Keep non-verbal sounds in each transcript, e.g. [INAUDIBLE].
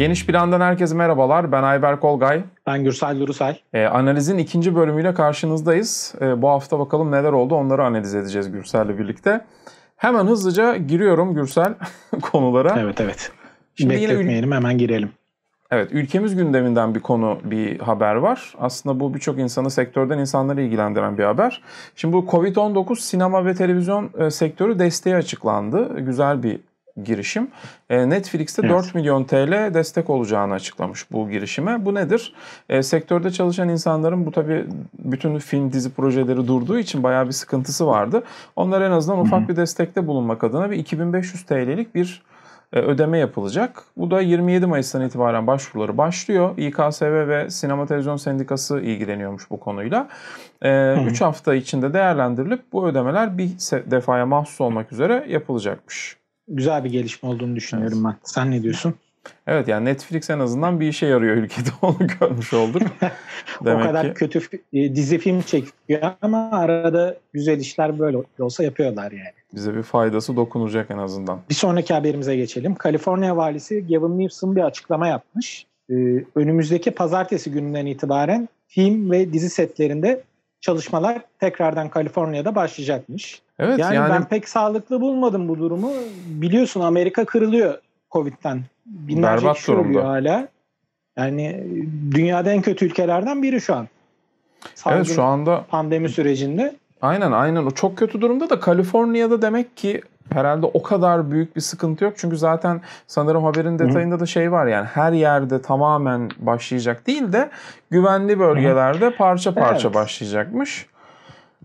Geniş Plan'dan herkese merhabalar. Ben Ayber Kolgay. Ben Gürsel Durusel. E, analizin ikinci bölümüyle karşınızdayız. E, bu hafta bakalım neler oldu onları analiz edeceğiz Gürsel'le birlikte. Hemen hızlıca giriyorum Gürsel [LAUGHS] konulara. Evet evet. Şimdi Bekletmeyelim yine... hemen girelim. Evet ülkemiz gündeminden bir konu bir haber var. Aslında bu birçok insanı sektörden insanları ilgilendiren bir haber. Şimdi bu Covid-19 sinema ve televizyon e, sektörü desteği açıklandı. Güzel bir girişim. E, Netflix'te evet. 4 milyon TL destek olacağını açıklamış bu girişime. Bu nedir? E, sektörde çalışan insanların bu tabii bütün film dizi projeleri durduğu için bayağı bir sıkıntısı vardı. Onlar en azından Hı-hı. ufak bir destekte bulunmak adına bir 2500 TL'lik bir e, ödeme yapılacak. Bu da 27 Mayıs'tan itibaren başvuruları başlıyor. İKSV ve Sinema Televizyon Sendikası ilgileniyormuş bu konuyla. 3 ee, hafta içinde değerlendirilip bu ödemeler bir defaya mahsus olmak üzere yapılacakmış güzel bir gelişme olduğunu düşünüyorum evet. ben. Sen ne diyorsun? Evet yani Netflix en azından bir işe yarıyor ülkede [LAUGHS] onu görmüş olduk. [LAUGHS] Demek o kadar ki... kötü e, dizi film çekiyor ama arada güzel işler böyle olsa yapıyorlar yani. Bize bir faydası dokunacak en azından. Bir sonraki haberimize geçelim. Kaliforniya valisi Gavin Newsom bir açıklama yapmış. Ee, önümüzdeki pazartesi gününden itibaren film ve dizi setlerinde çalışmalar tekrardan Kaliforniya'da başlayacakmış. Evet, yani, yani ben pek sağlıklı bulmadım bu durumu. Biliyorsun Amerika kırılıyor Covid'den. Binlerce Berbat kişi durumda. hala. Yani dünyada en kötü ülkelerden biri şu an. Salgın evet şu anda pandemi sürecinde. Aynen aynen o çok kötü durumda da Kaliforniya'da demek ki herhalde o kadar büyük bir sıkıntı yok. Çünkü zaten sanırım haberin detayında da şey var yani her yerde tamamen başlayacak değil de güvenli bölgelerde parça parça evet. başlayacakmış.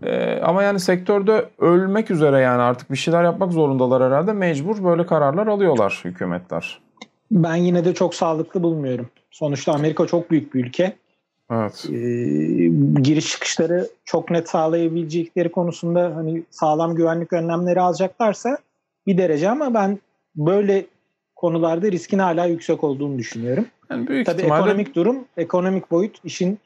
Ee, ama yani sektörde ölmek üzere yani artık bir şeyler yapmak zorundalar herhalde. Mecbur böyle kararlar alıyorlar hükümetler. Ben yine de çok sağlıklı bulmuyorum. Sonuçta Amerika çok büyük bir ülke. Evet. E, giriş çıkışları çok net sağlayabilecekleri konusunda hani sağlam güvenlik önlemleri alacaklarsa bir derece ama ben böyle konularda riskin hala yüksek olduğunu düşünüyorum. Yani büyük tabii ihtimalle... ekonomik durum, ekonomik boyut işin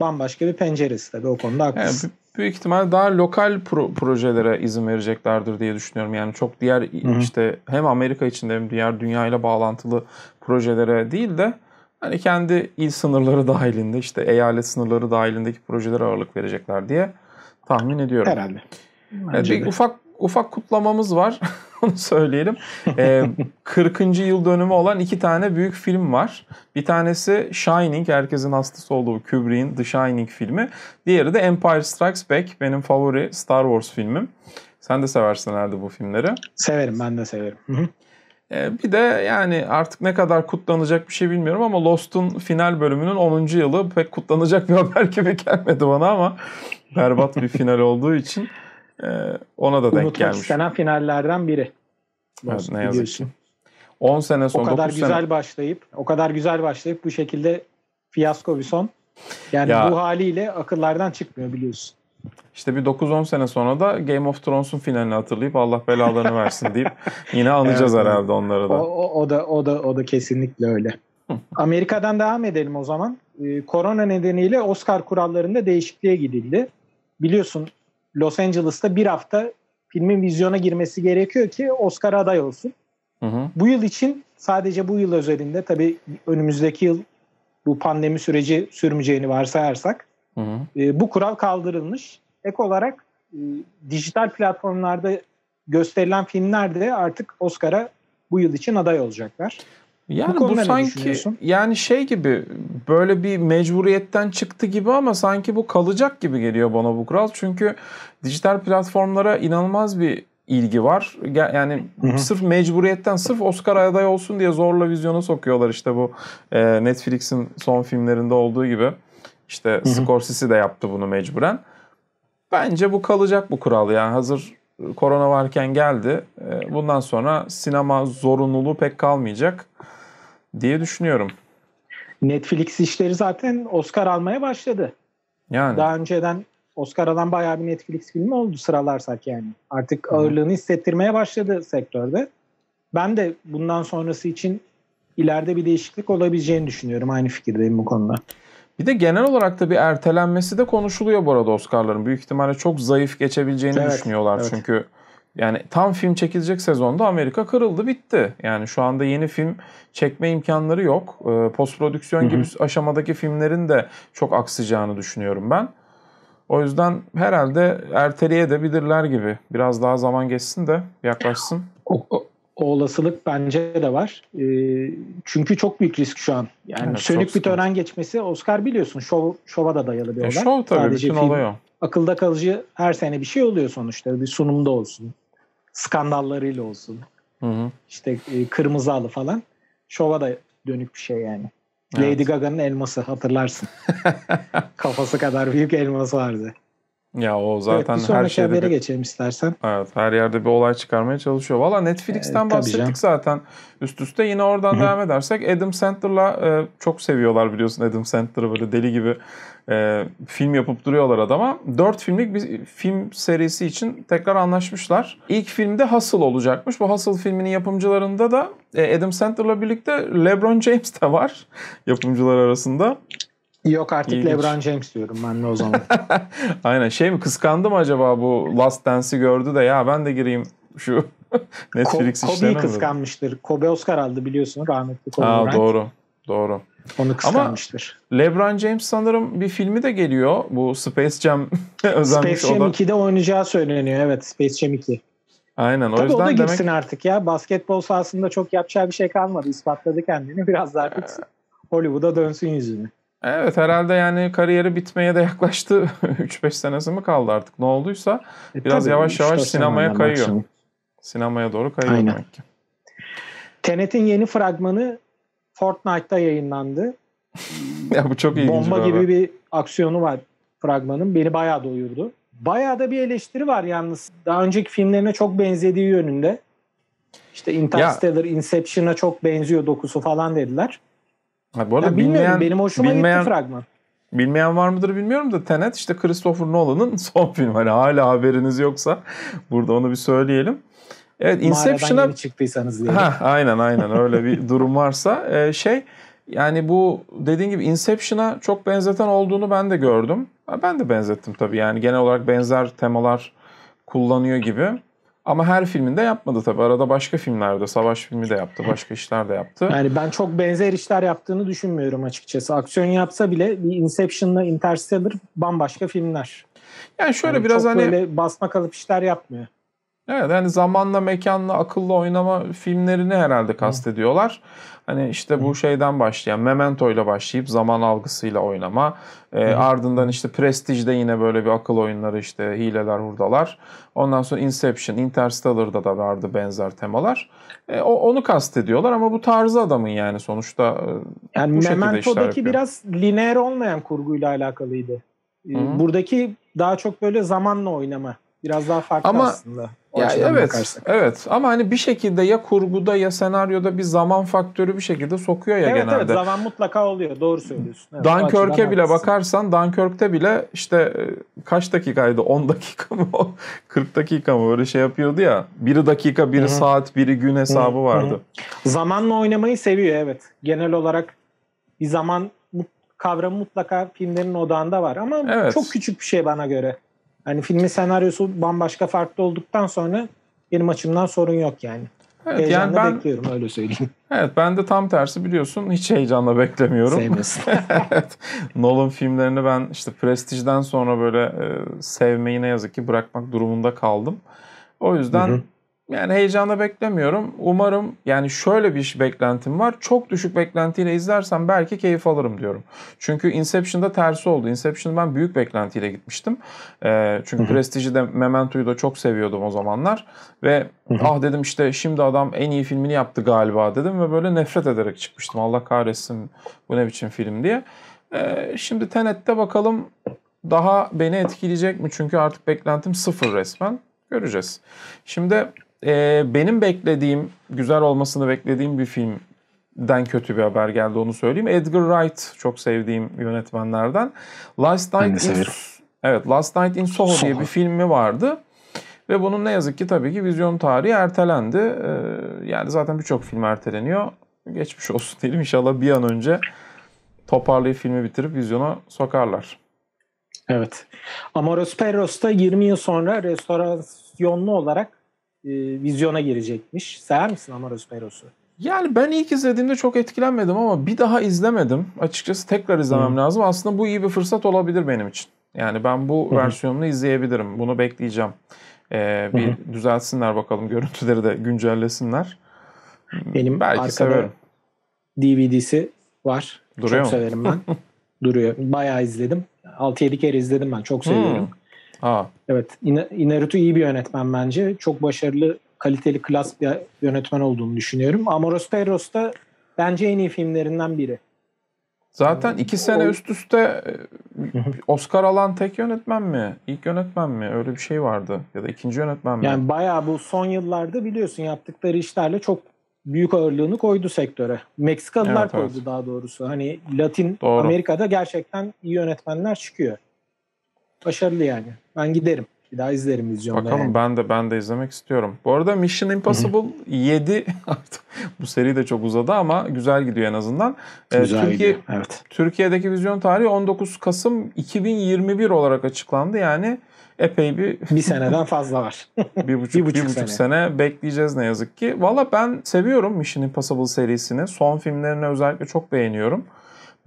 bambaşka bir penceresi tabii o konuda haklısın. Yani büyük ihtimal daha lokal pro- projelere izin vereceklerdir diye düşünüyorum. Yani çok diğer Hı-hı. işte hem Amerika içinde hem diğer dünyayla bağlantılı projelere değil de Hani kendi il sınırları dahilinde işte eyalet sınırları dahilindeki projelere ağırlık verecekler diye tahmin ediyorum. Herhalde. Ee, Bence bir ufak ufak kutlamamız var. [LAUGHS] Onu söyleyelim. Ee, 40. [LAUGHS] yıl dönümü olan iki tane büyük film var. Bir tanesi Shining, herkesin hastası olduğu Kubrick'in The Shining filmi. Diğeri de Empire Strikes Back, benim favori Star Wars filmim. Sen de seversin herhalde bu filmleri. Severim, ben de severim. Hı-hı. Ee, bir de yani artık ne kadar kutlanacak bir şey bilmiyorum ama Lost'un final bölümünün 10. yılı pek kutlanacak bir [LAUGHS] haber gibi gelmedi bana ama berbat bir final olduğu için e, ona da denk Unutmak gelmiş. istenen finallerden biri. Evet, ne yazık ki. 10 sene sonra. O kadar güzel sene... başlayıp, o kadar güzel başlayıp bu şekilde fiyasko bir son. Yani ya, bu haliyle akıllardan çıkmıyor biliyorsun. İşte bir 9-10 sene sonra da Game of Thrones'un finalini hatırlayıp Allah belalarını versin deyip yine anacağız evet, herhalde onları da. O, o, da o da o da kesinlikle öyle. [LAUGHS] Amerika'dan devam edelim o zaman. Ee, korona nedeniyle Oscar kurallarında değişikliğe gidildi. Biliyorsun Los Angeles'ta bir hafta filmin vizyona girmesi gerekiyor ki Oscar aday olsun. Hı hı. Bu yıl için sadece bu yıl özelinde tabii önümüzdeki yıl bu pandemi süreci sürmeyeceğini varsayarsak Hı E, bu kural kaldırılmış. Ek olarak e, dijital platformlarda gösterilen filmler de artık Oscar'a bu yıl için aday olacaklar. Yani bu, bu sanki yani şey gibi böyle bir mecburiyetten çıktı gibi ama sanki bu kalacak gibi geliyor bana bu kural. Çünkü dijital platformlara inanılmaz bir ilgi var. Yani Hı-hı. sırf mecburiyetten sırf Oscar aday olsun diye zorla vizyona sokuyorlar işte bu e, Netflix'in son filmlerinde olduğu gibi. İşte Hı-hı. Scorsese de yaptı bunu mecburen. Bence bu kalacak bu kural. Yani hazır korona varken geldi. Ee, bundan sonra sinema zorunluluğu pek kalmayacak diye düşünüyorum. Netflix işleri zaten Oscar almaya başladı. Yani. Daha önceden Oscar alan bayağı bir Netflix filmi oldu sıralarsak yani. Artık Hı-hı. ağırlığını hissettirmeye başladı sektörde. Ben de bundan sonrası için ileride bir değişiklik olabileceğini düşünüyorum. Aynı fikirdeyim bu konuda. Bir de genel olarak da bir ertelenmesi de konuşuluyor bu arada Oscar'ların. Büyük ihtimalle çok zayıf geçebileceğini evet, düşünüyorlar evet. çünkü. Yani tam film çekilecek sezonda Amerika kırıldı bitti. Yani şu anda yeni film çekme imkanları yok. Ee, Post prodüksiyon gibi aşamadaki filmlerin de çok aksayacağını düşünüyorum ben. O yüzden herhalde erteleye de bilirler gibi. Biraz daha zaman geçsin de yaklaşsın. O olasılık bence de var. E, çünkü çok büyük risk şu an. Yani evet, sönük bir tören geçmesi Oscar biliyorsun şov şova da dayalı bir e, olay. şov tabii Sadece bütün film, olay Akılda kalıcı her sene bir şey oluyor sonuçta. Bir sunumda olsun. Skandallarıyla olsun. Hı hı. İşte e, kırmızı alı falan. Şova da dönük bir şey yani. Evet. Lady Gaga'nın elması hatırlarsın. [LAUGHS] Kafası kadar büyük elması vardı. Ya o zaten evet, her şeyde habere bir... geçelim istersen. Evet, her yerde bir olay çıkarmaya çalışıyor. Valla Netflix'ten ee, bahsettik canım. zaten. Üst üste yine oradan hı devam edersek Adam Sandler'la e, çok seviyorlar biliyorsun Adam Sandler'ı böyle deli gibi e, film yapıp duruyorlar adama. Dört filmlik bir film serisi için tekrar anlaşmışlar. İlk filmde Hustle olacakmış. Bu Hustle filminin yapımcılarında da e, Adam Sandler'la birlikte LeBron James de var [LAUGHS] yapımcılar arasında. Yok artık İlginç. LeBron James diyorum ben de o zaman. [LAUGHS] Aynen. Şey mi kıskandı mı acaba bu Last Dance'i gördü de ya ben de gireyim şu [LAUGHS] Netflix Ko- işlerine Kobe'yi kıskanmıştır. Kobe Oscar aldı biliyorsun rahmetli Kobe Bryant. Doğru. Doğru. Onu kıskanmıştır. Ama LeBron James sanırım bir filmi de geliyor. Bu Space Jam [LAUGHS] özenmiş. Space Jam 2'de oynayacağı söyleniyor. Evet Space Jam 2. Aynen o Tabii yüzden o da gitsin demek... artık ya. Basketbol sahasında çok yapacağı bir şey kalmadı. ispatladı kendini. Biraz daha artık ee, Hollywood'a dönsün yüzünü. Evet herhalde yani kariyeri bitmeye de yaklaştı. 3-5 [LAUGHS] senesi mi kaldı artık ne olduysa e, biraz tabii, yavaş yavaş sinemaya kayıyor. Sinemaya doğru kayıyor Aynen. demek ki. Tenet'in yeni fragmanı Fortnite'da yayınlandı. [LAUGHS] ya bu çok ilginç. Bomba gibi bir aksiyonu var fragmanın. Beni bayağı doyurdu. Bayağı da bir eleştiri var yalnız. Daha önceki filmlerine çok benzediği yönünde. İşte Interstellar, Inception'a çok benziyor dokusu falan dediler. Ha, bu arada ya bilmiyorum bilmeyen, benim hoşuma bilmeyen, gitti fragman. Bilmeyen var mıdır bilmiyorum da Tenet işte Christopher Nolan'ın [LAUGHS] son filmi. Hani hala haberiniz yoksa burada onu bir söyleyelim. Evet Inception'a çıktıysanız diyelim. Ha, aynen aynen öyle bir [LAUGHS] durum varsa e, şey yani bu dediğin gibi Inception'a çok benzeten olduğunu ben de gördüm. Ben de benzettim tabii yani genel olarak benzer temalar kullanıyor gibi. Ama her filminde yapmadı tabi. Arada başka filmlerde, savaş filmi de yaptı, başka işler de yaptı. Yani ben çok benzer işler yaptığını düşünmüyorum açıkçası. Aksiyon yapsa bile bir Inception'la Interstellar bambaşka filmler. Yani şöyle yani biraz çok hani... böyle basma kalıp işler yapmıyor. Evet yani zamanla mekanla akıllı oynama filmlerini herhalde kastediyorlar. Hani işte bu şeyden başlayan Memento ile başlayıp zaman algısıyla oynama. E, ardından işte Prestige'de yine böyle bir akıl oyunları işte hileler hurdalar. Ondan sonra Inception, Interstellar'da da vardı benzer temalar. E, o, onu kastediyorlar ama bu tarzı adamın yani sonuçta e, yani bu Memento'daki biraz lineer olmayan kurguyla alakalıydı. Hı-hı. Ee, buradaki daha çok böyle zamanla oynama Biraz daha farklı ama, aslında. ya evet, bakarsak. evet ama hani bir şekilde ya kurguda ya senaryoda bir zaman faktörü bir şekilde sokuyor ya evet, genelde. Evet zaman mutlaka oluyor doğru söylüyorsun. Evet, Dunkirk'e bile haklısın. bakarsan Dunkirk'te bile işte e, kaç dakikaydı 10 dakika mı 40 [LAUGHS] dakika mı böyle şey yapıyordu ya. Biri dakika biri Hı-hı. saat biri gün hesabı Hı-hı. vardı. Hı-hı. Zamanla oynamayı seviyor evet. Genel olarak bir zaman kavramı mutlaka filmlerin odağında var ama evet. çok küçük bir şey bana göre. Hani filmin senaryosu bambaşka farklı olduktan sonra benim açımdan sorun yok yani. Evet, heyecanla yani ben, bekliyorum öyle söyleyeyim. [LAUGHS] Evet ben de tam tersi biliyorsun hiç heyecanla beklemiyorum. Sevmiyorsun. [LAUGHS] evet. Nolan filmlerini ben işte Prestige'den sonra böyle e, sevmeyi ne yazık ki bırakmak durumunda kaldım. O yüzden hı hı yani heyecanla beklemiyorum. Umarım yani şöyle bir beklentim var. Çok düşük beklentiyle izlersem belki keyif alırım diyorum. Çünkü Inception'da tersi oldu. Inception'da ben büyük beklentiyle gitmiştim. Ee, çünkü Prestige'i de Memento'yu da çok seviyordum o zamanlar. Ve ah dedim işte şimdi adam en iyi filmini yaptı galiba dedim. Ve böyle nefret ederek çıkmıştım. Allah kahretsin bu ne biçim film diye. Ee, şimdi Tenet'te bakalım daha beni etkileyecek mi? Çünkü artık beklentim sıfır resmen. Göreceğiz. Şimdi e, benim beklediğim, güzel olmasını beklediğim bir filmden kötü bir haber geldi onu söyleyeyim. Edgar Wright çok sevdiğim yönetmenlerden. Last Night in, evet, Last Night in Soho, Soho diye bir filmi vardı. Ve bunun ne yazık ki tabii ki vizyon tarihi ertelendi. Ee, yani zaten birçok film erteleniyor. Geçmiş olsun [LAUGHS] diyelim inşallah bir an önce toparlayıp filmi bitirip vizyona sokarlar. Evet. Amoros Perros'ta 20 yıl sonra restorasyonlu olarak e, vizyona girecekmiş. Sever misin Amaros Perosu? Yani ben ilk izlediğimde çok etkilenmedim ama bir daha izlemedim. Açıkçası tekrar izlemem hmm. lazım. Aslında bu iyi bir fırsat olabilir benim için. Yani ben bu hmm. versiyonunu izleyebilirim. Bunu bekleyeceğim. Ee, bir hmm. düzelsinler bakalım görüntüleri de güncellesinler. Benim belki severim. DVD'si var. Duruyor çok mu? severim ben. [LAUGHS] Duruyor. Bayağı izledim. 6-7 kere izledim ben. Çok seviyorum. Hmm. Aa. Evet. Inarritu iyi bir yönetmen bence. Çok başarılı, kaliteli, klas bir yönetmen olduğunu düşünüyorum. Amoros Perros da bence en iyi filmlerinden biri. Zaten iki sene o... üst üste e, Oscar alan tek yönetmen mi? İlk yönetmen mi? Öyle bir şey vardı. Ya da ikinci yönetmen mi? Yani bayağı bu son yıllarda biliyorsun yaptıkları işlerle çok büyük ağırlığını koydu sektöre. Meksikalılar evet, koydu evet. daha doğrusu. Hani Latin Doğru. Amerika'da gerçekten iyi yönetmenler çıkıyor başarılı yani. Ben giderim. Bir daha izlerim vizyonda. Bakalım yani. ben de ben de izlemek istiyorum. Bu arada Mission Impossible Hı-hı. [LAUGHS] bu seri de çok uzadı ama güzel gidiyor en azından. Ee, güzel Türkiye gidiyor. Evet. Türkiye'deki vizyon tarihi 19 Kasım 2021 olarak açıklandı. Yani epey bir... bir [LAUGHS] seneden fazla var. [LAUGHS] bir buçuk, bir buçuk, bir buçuk sene. sene bekleyeceğiz ne yazık ki. Valla ben seviyorum Mission Impossible serisini. Son filmlerini özellikle çok beğeniyorum.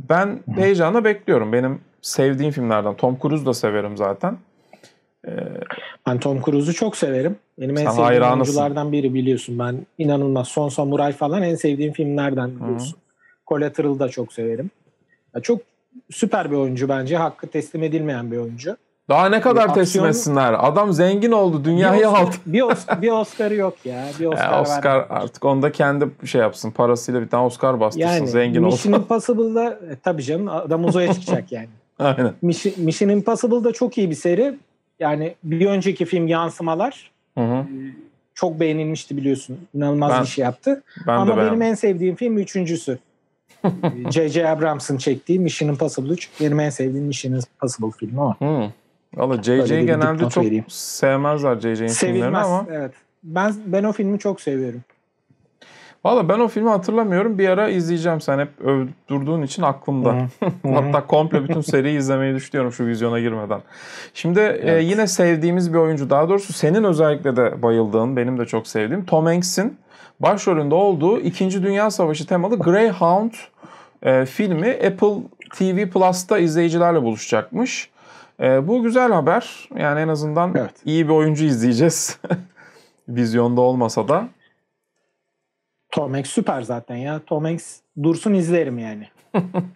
Ben hı heyecanla bekliyorum. Benim sevdiğim filmlerden. Tom Cruise da severim zaten. Ee, ben Tom Cruise'u çok severim. Benim en sevdiğim oyunculardan biri biliyorsun. Ben inanılmaz. Son Samuray falan en sevdiğim filmlerden biliyorsun. Hı-hı. Collateral'ı da çok severim. Ya çok süper bir oyuncu bence. Hakkı teslim edilmeyen bir oyuncu. Daha ne kadar bir teslim etsinler? Adam zengin oldu. Dünyayı bir halt. bir, Oscar, bir Oscar'ı yok ya. Bir Oscar, ya Oscar artık onda kendi şey yapsın. Parasıyla bir tane Oscar bastırsın. Yani, zengin olsun. Mission [LAUGHS] Impossible'da e, tabii canım adam uzaya çıkacak yani. Aynen. Mission, Mission Impossible da çok iyi bir seri. Yani bir önceki film Yansımalar hı hı. E, çok beğenilmişti biliyorsun. İnanılmaz ben, bir şey yaptı. Ben Ama benim en sevdiğim film üçüncüsü. J.J. [LAUGHS] Abrams'ın çektiği Mission Impossible 3. Benim en sevdiğim Mission Impossible filmi o. Hı. Valla J.J. genelde çok vereyim. sevmezler J.J.'in filmlerini ama. Evet. Ben, ben o filmi çok seviyorum. Valla ben o filmi hatırlamıyorum. Bir ara izleyeceğim. Sen hep öv, durduğun için aklımda. [LAUGHS] Hatta komple bütün seriyi izlemeyi düşünüyorum şu vizyona girmeden. Şimdi e, evet. e, yine sevdiğimiz bir oyuncu. Daha doğrusu senin özellikle de bayıldığın, benim de çok sevdiğim Tom Hanks'in başrolünde olduğu İkinci Dünya Savaşı temalı Greyhound e, filmi Apple TV Plus'ta izleyicilerle buluşacakmış. E, bu güzel haber. Yani en azından evet. iyi bir oyuncu izleyeceğiz. [LAUGHS] Vizyonda olmasa da. Tom Hanks süper zaten ya. Tom Hanks dursun izlerim yani.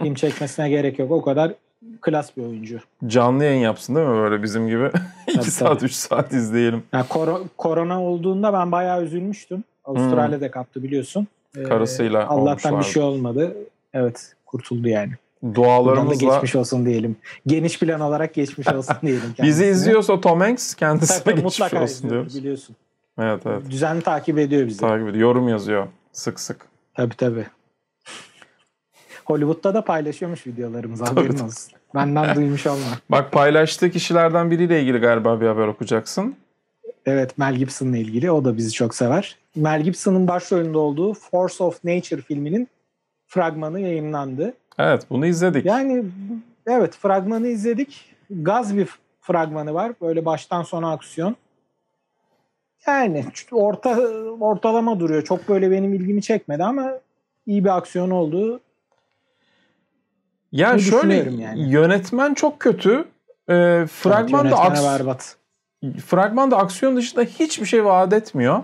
Film çekmesine gerek yok. O kadar klas bir oyuncu. Canlı yayın yapsın değil mi böyle bizim gibi? 2 [LAUGHS] saat 3 saat izleyelim. Yani kor- korona olduğunda ben bayağı üzülmüştüm. Avustralya'da hmm. kaptı biliyorsun. Ee, Karısıyla Allah'tan bir şey olmadı. Evet kurtuldu yani. Dualarımızla geçmiş olsun diyelim. Geniş plan olarak geçmiş olsun [LAUGHS] diyelim. Kendisine. Bizi izliyorsa Tom Hanks kendisine tabii, geçmiş mutlaka olsun diyoruz. Biliyorsun. Evet evet. Düzenli takip ediyor bizi. Takip ediyor. Yorum yazıyor. Sık sık. Tabii tabii. Hollywood'da da paylaşıyormuş videolarımızı haberin olsun. Benden [LAUGHS] duymuş olma. Bak paylaştığı kişilerden biriyle ilgili galiba bir haber okuyacaksın. Evet Mel Gibson'la ilgili. O da bizi çok sever. Mel Gibson'ın başrolünde olduğu Force of Nature filminin fragmanı yayınlandı. Evet bunu izledik. Yani evet fragmanı izledik. Gaz bir fragmanı var. Böyle baştan sona aksiyon. Yani orta ortalama duruyor. Çok böyle benim ilgimi çekmedi ama iyi bir aksiyon oldu. Ya Bunu şöyle yani. yönetmen çok kötü. Ee, fragman evet, da aks- fragman da aksiyon dışında hiçbir şey vaat etmiyor.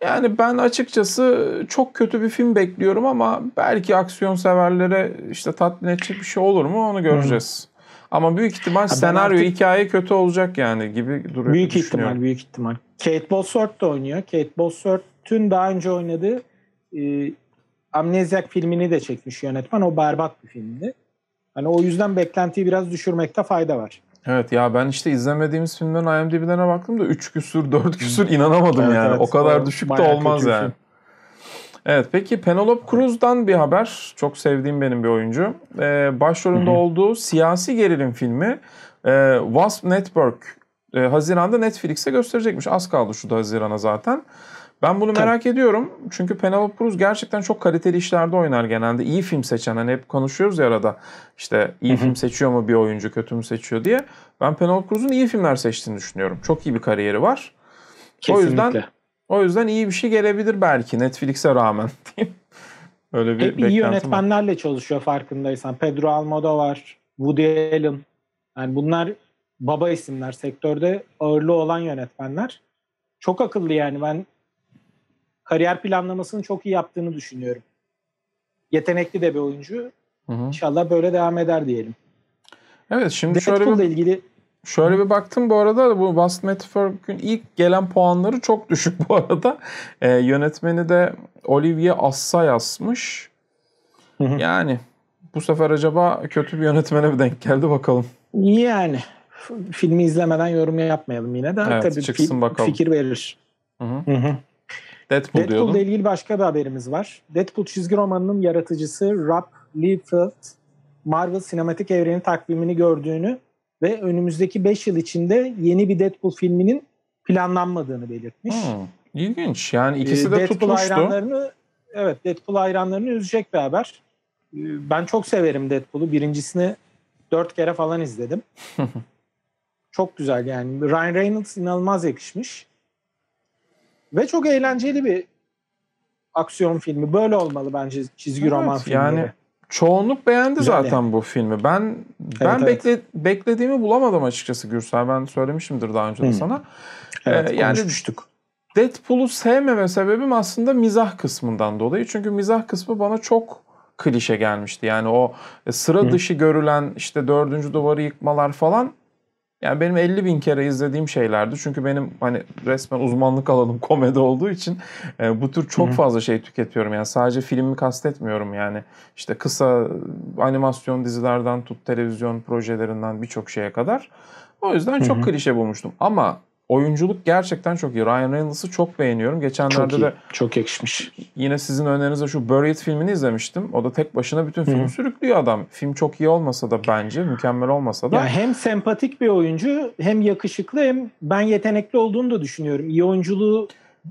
Yani ben açıkçası çok kötü bir film bekliyorum ama belki aksiyon severlere işte tatmin edecek bir şey olur mu onu göreceğiz. Hı. Ama büyük ihtimal ha, senaryo artık... hikaye kötü olacak yani gibi duruyor. Büyük ihtimal, büyük ihtimal. Kate Bosworth da oynuyor. Kate Bosworth'un daha önce oynadığı e, Amnezyak filmini de çekmiş yönetmen. O berbat bir filmdi. Hani o yüzden beklentiyi biraz düşürmekte fayda var. Evet ya ben işte izlemediğimiz filmlerin IMDb'lerine baktım da 3 küsür 4 küsür inanamadım evet, yani. Evet, o kadar o düşük de olmaz yani. Film. Evet peki Penelope Cruz'dan bir haber. Çok sevdiğim benim bir oyuncu. Ee, başrolünde Hı-hı. olduğu siyasi gerilim filmi e, Wasp Network e, Haziran'da Netflix'e gösterecekmiş. Az kaldı şu da Haziran'a zaten. Ben bunu merak Tabii. ediyorum. Çünkü Penelope Cruz gerçekten çok kaliteli işlerde oynar genelde. İyi film seçen. Hani hep konuşuyoruz ya arada. İşte iyi Hı-hı. film seçiyor mu bir oyuncu, kötü mü seçiyor diye. Ben Penelope Cruz'un iyi filmler seçtiğini düşünüyorum. Çok iyi bir kariyeri var. Kesinlikle. O yüzden o yüzden iyi bir şey gelebilir belki Netflix'e rağmen [LAUGHS] diyeyim. Öyle bir Hep iyi yönetmenlerle var. çalışıyor farkındaysan. Pedro Almodovar, Woody Allen. Yani bunlar baba isimler sektörde ağırlı olan yönetmenler. Çok akıllı yani ben kariyer planlamasını çok iyi yaptığını düşünüyorum. Yetenekli de bir oyuncu. Hı hı. İnşallah böyle devam eder diyelim. Evet şimdi Deadpool'la şöyle bir... ilgili Şöyle bir baktım bu arada bu Boston Metaphor'un ilk gelen puanları çok düşük bu arada. E, yönetmeni de Olivier Assa yazmış. yani bu sefer acaba kötü bir yönetmene mi denk geldi bakalım. Yani filmi izlemeden yorum yapmayalım yine de. Evet, Tabii çıksın fi- bakalım. Fikir verir. Hı hı. Hı hı. Deadpool, Deadpool ile ilgili başka bir haberimiz var. Deadpool çizgi romanının yaratıcısı Rob Liefeld Marvel sinematik evrenin takvimini gördüğünü ve önümüzdeki 5 yıl içinde yeni bir Deadpool filminin planlanmadığını belirtmiş. Hmm, ilginç yani ikisi ee, de Deadpool tutmuştu. Hayranlarını, evet Deadpool hayranlarını üzecek bir haber. Ee, ben çok severim Deadpool'u. Birincisini dört kere falan izledim. [LAUGHS] çok güzel yani. Ryan Reynolds inanılmaz yakışmış. Ve çok eğlenceli bir aksiyon filmi. Böyle olmalı bence çizgi evet, roman filmi. Yani gibi. Çoğunluk beğendi Güzel zaten yani. bu filmi. Ben ben evet, bekle evet. beklediğimi bulamadım açıkçası Gürsel. Ben söylemişimdir daha önce de sana. Evet, ee, yani Deadpool'u sevmeme sebebim aslında mizah kısmından dolayı. Çünkü mizah kısmı bana çok klişe gelmişti. Yani o sıra Hı. dışı görülen işte dördüncü duvarı yıkmalar falan yani benim 50 bin kere izlediğim şeylerdi. Çünkü benim hani resmen uzmanlık alanım [LAUGHS] komedi olduğu için e, bu tür çok Hı-hı. fazla şey tüketiyorum. Yani sadece filmi kastetmiyorum yani. işte kısa animasyon dizilerden tut televizyon projelerinden birçok şeye kadar. O yüzden çok Hı-hı. klişe bulmuştum. Ama oyunculuk gerçekten çok iyi. Ryan Reynolds'ı çok beğeniyorum. Geçenlerde çok iyi, de çok yakışmış. Yine sizin önerinizde şu Buried filmini izlemiştim. O da tek başına bütün filmi Hı. sürüklüyor adam. Film çok iyi olmasa da bence mükemmel olmasa da. Ya hem sempatik bir oyuncu, hem yakışıklı hem ben yetenekli olduğunu da düşünüyorum. İyi oyunculuğu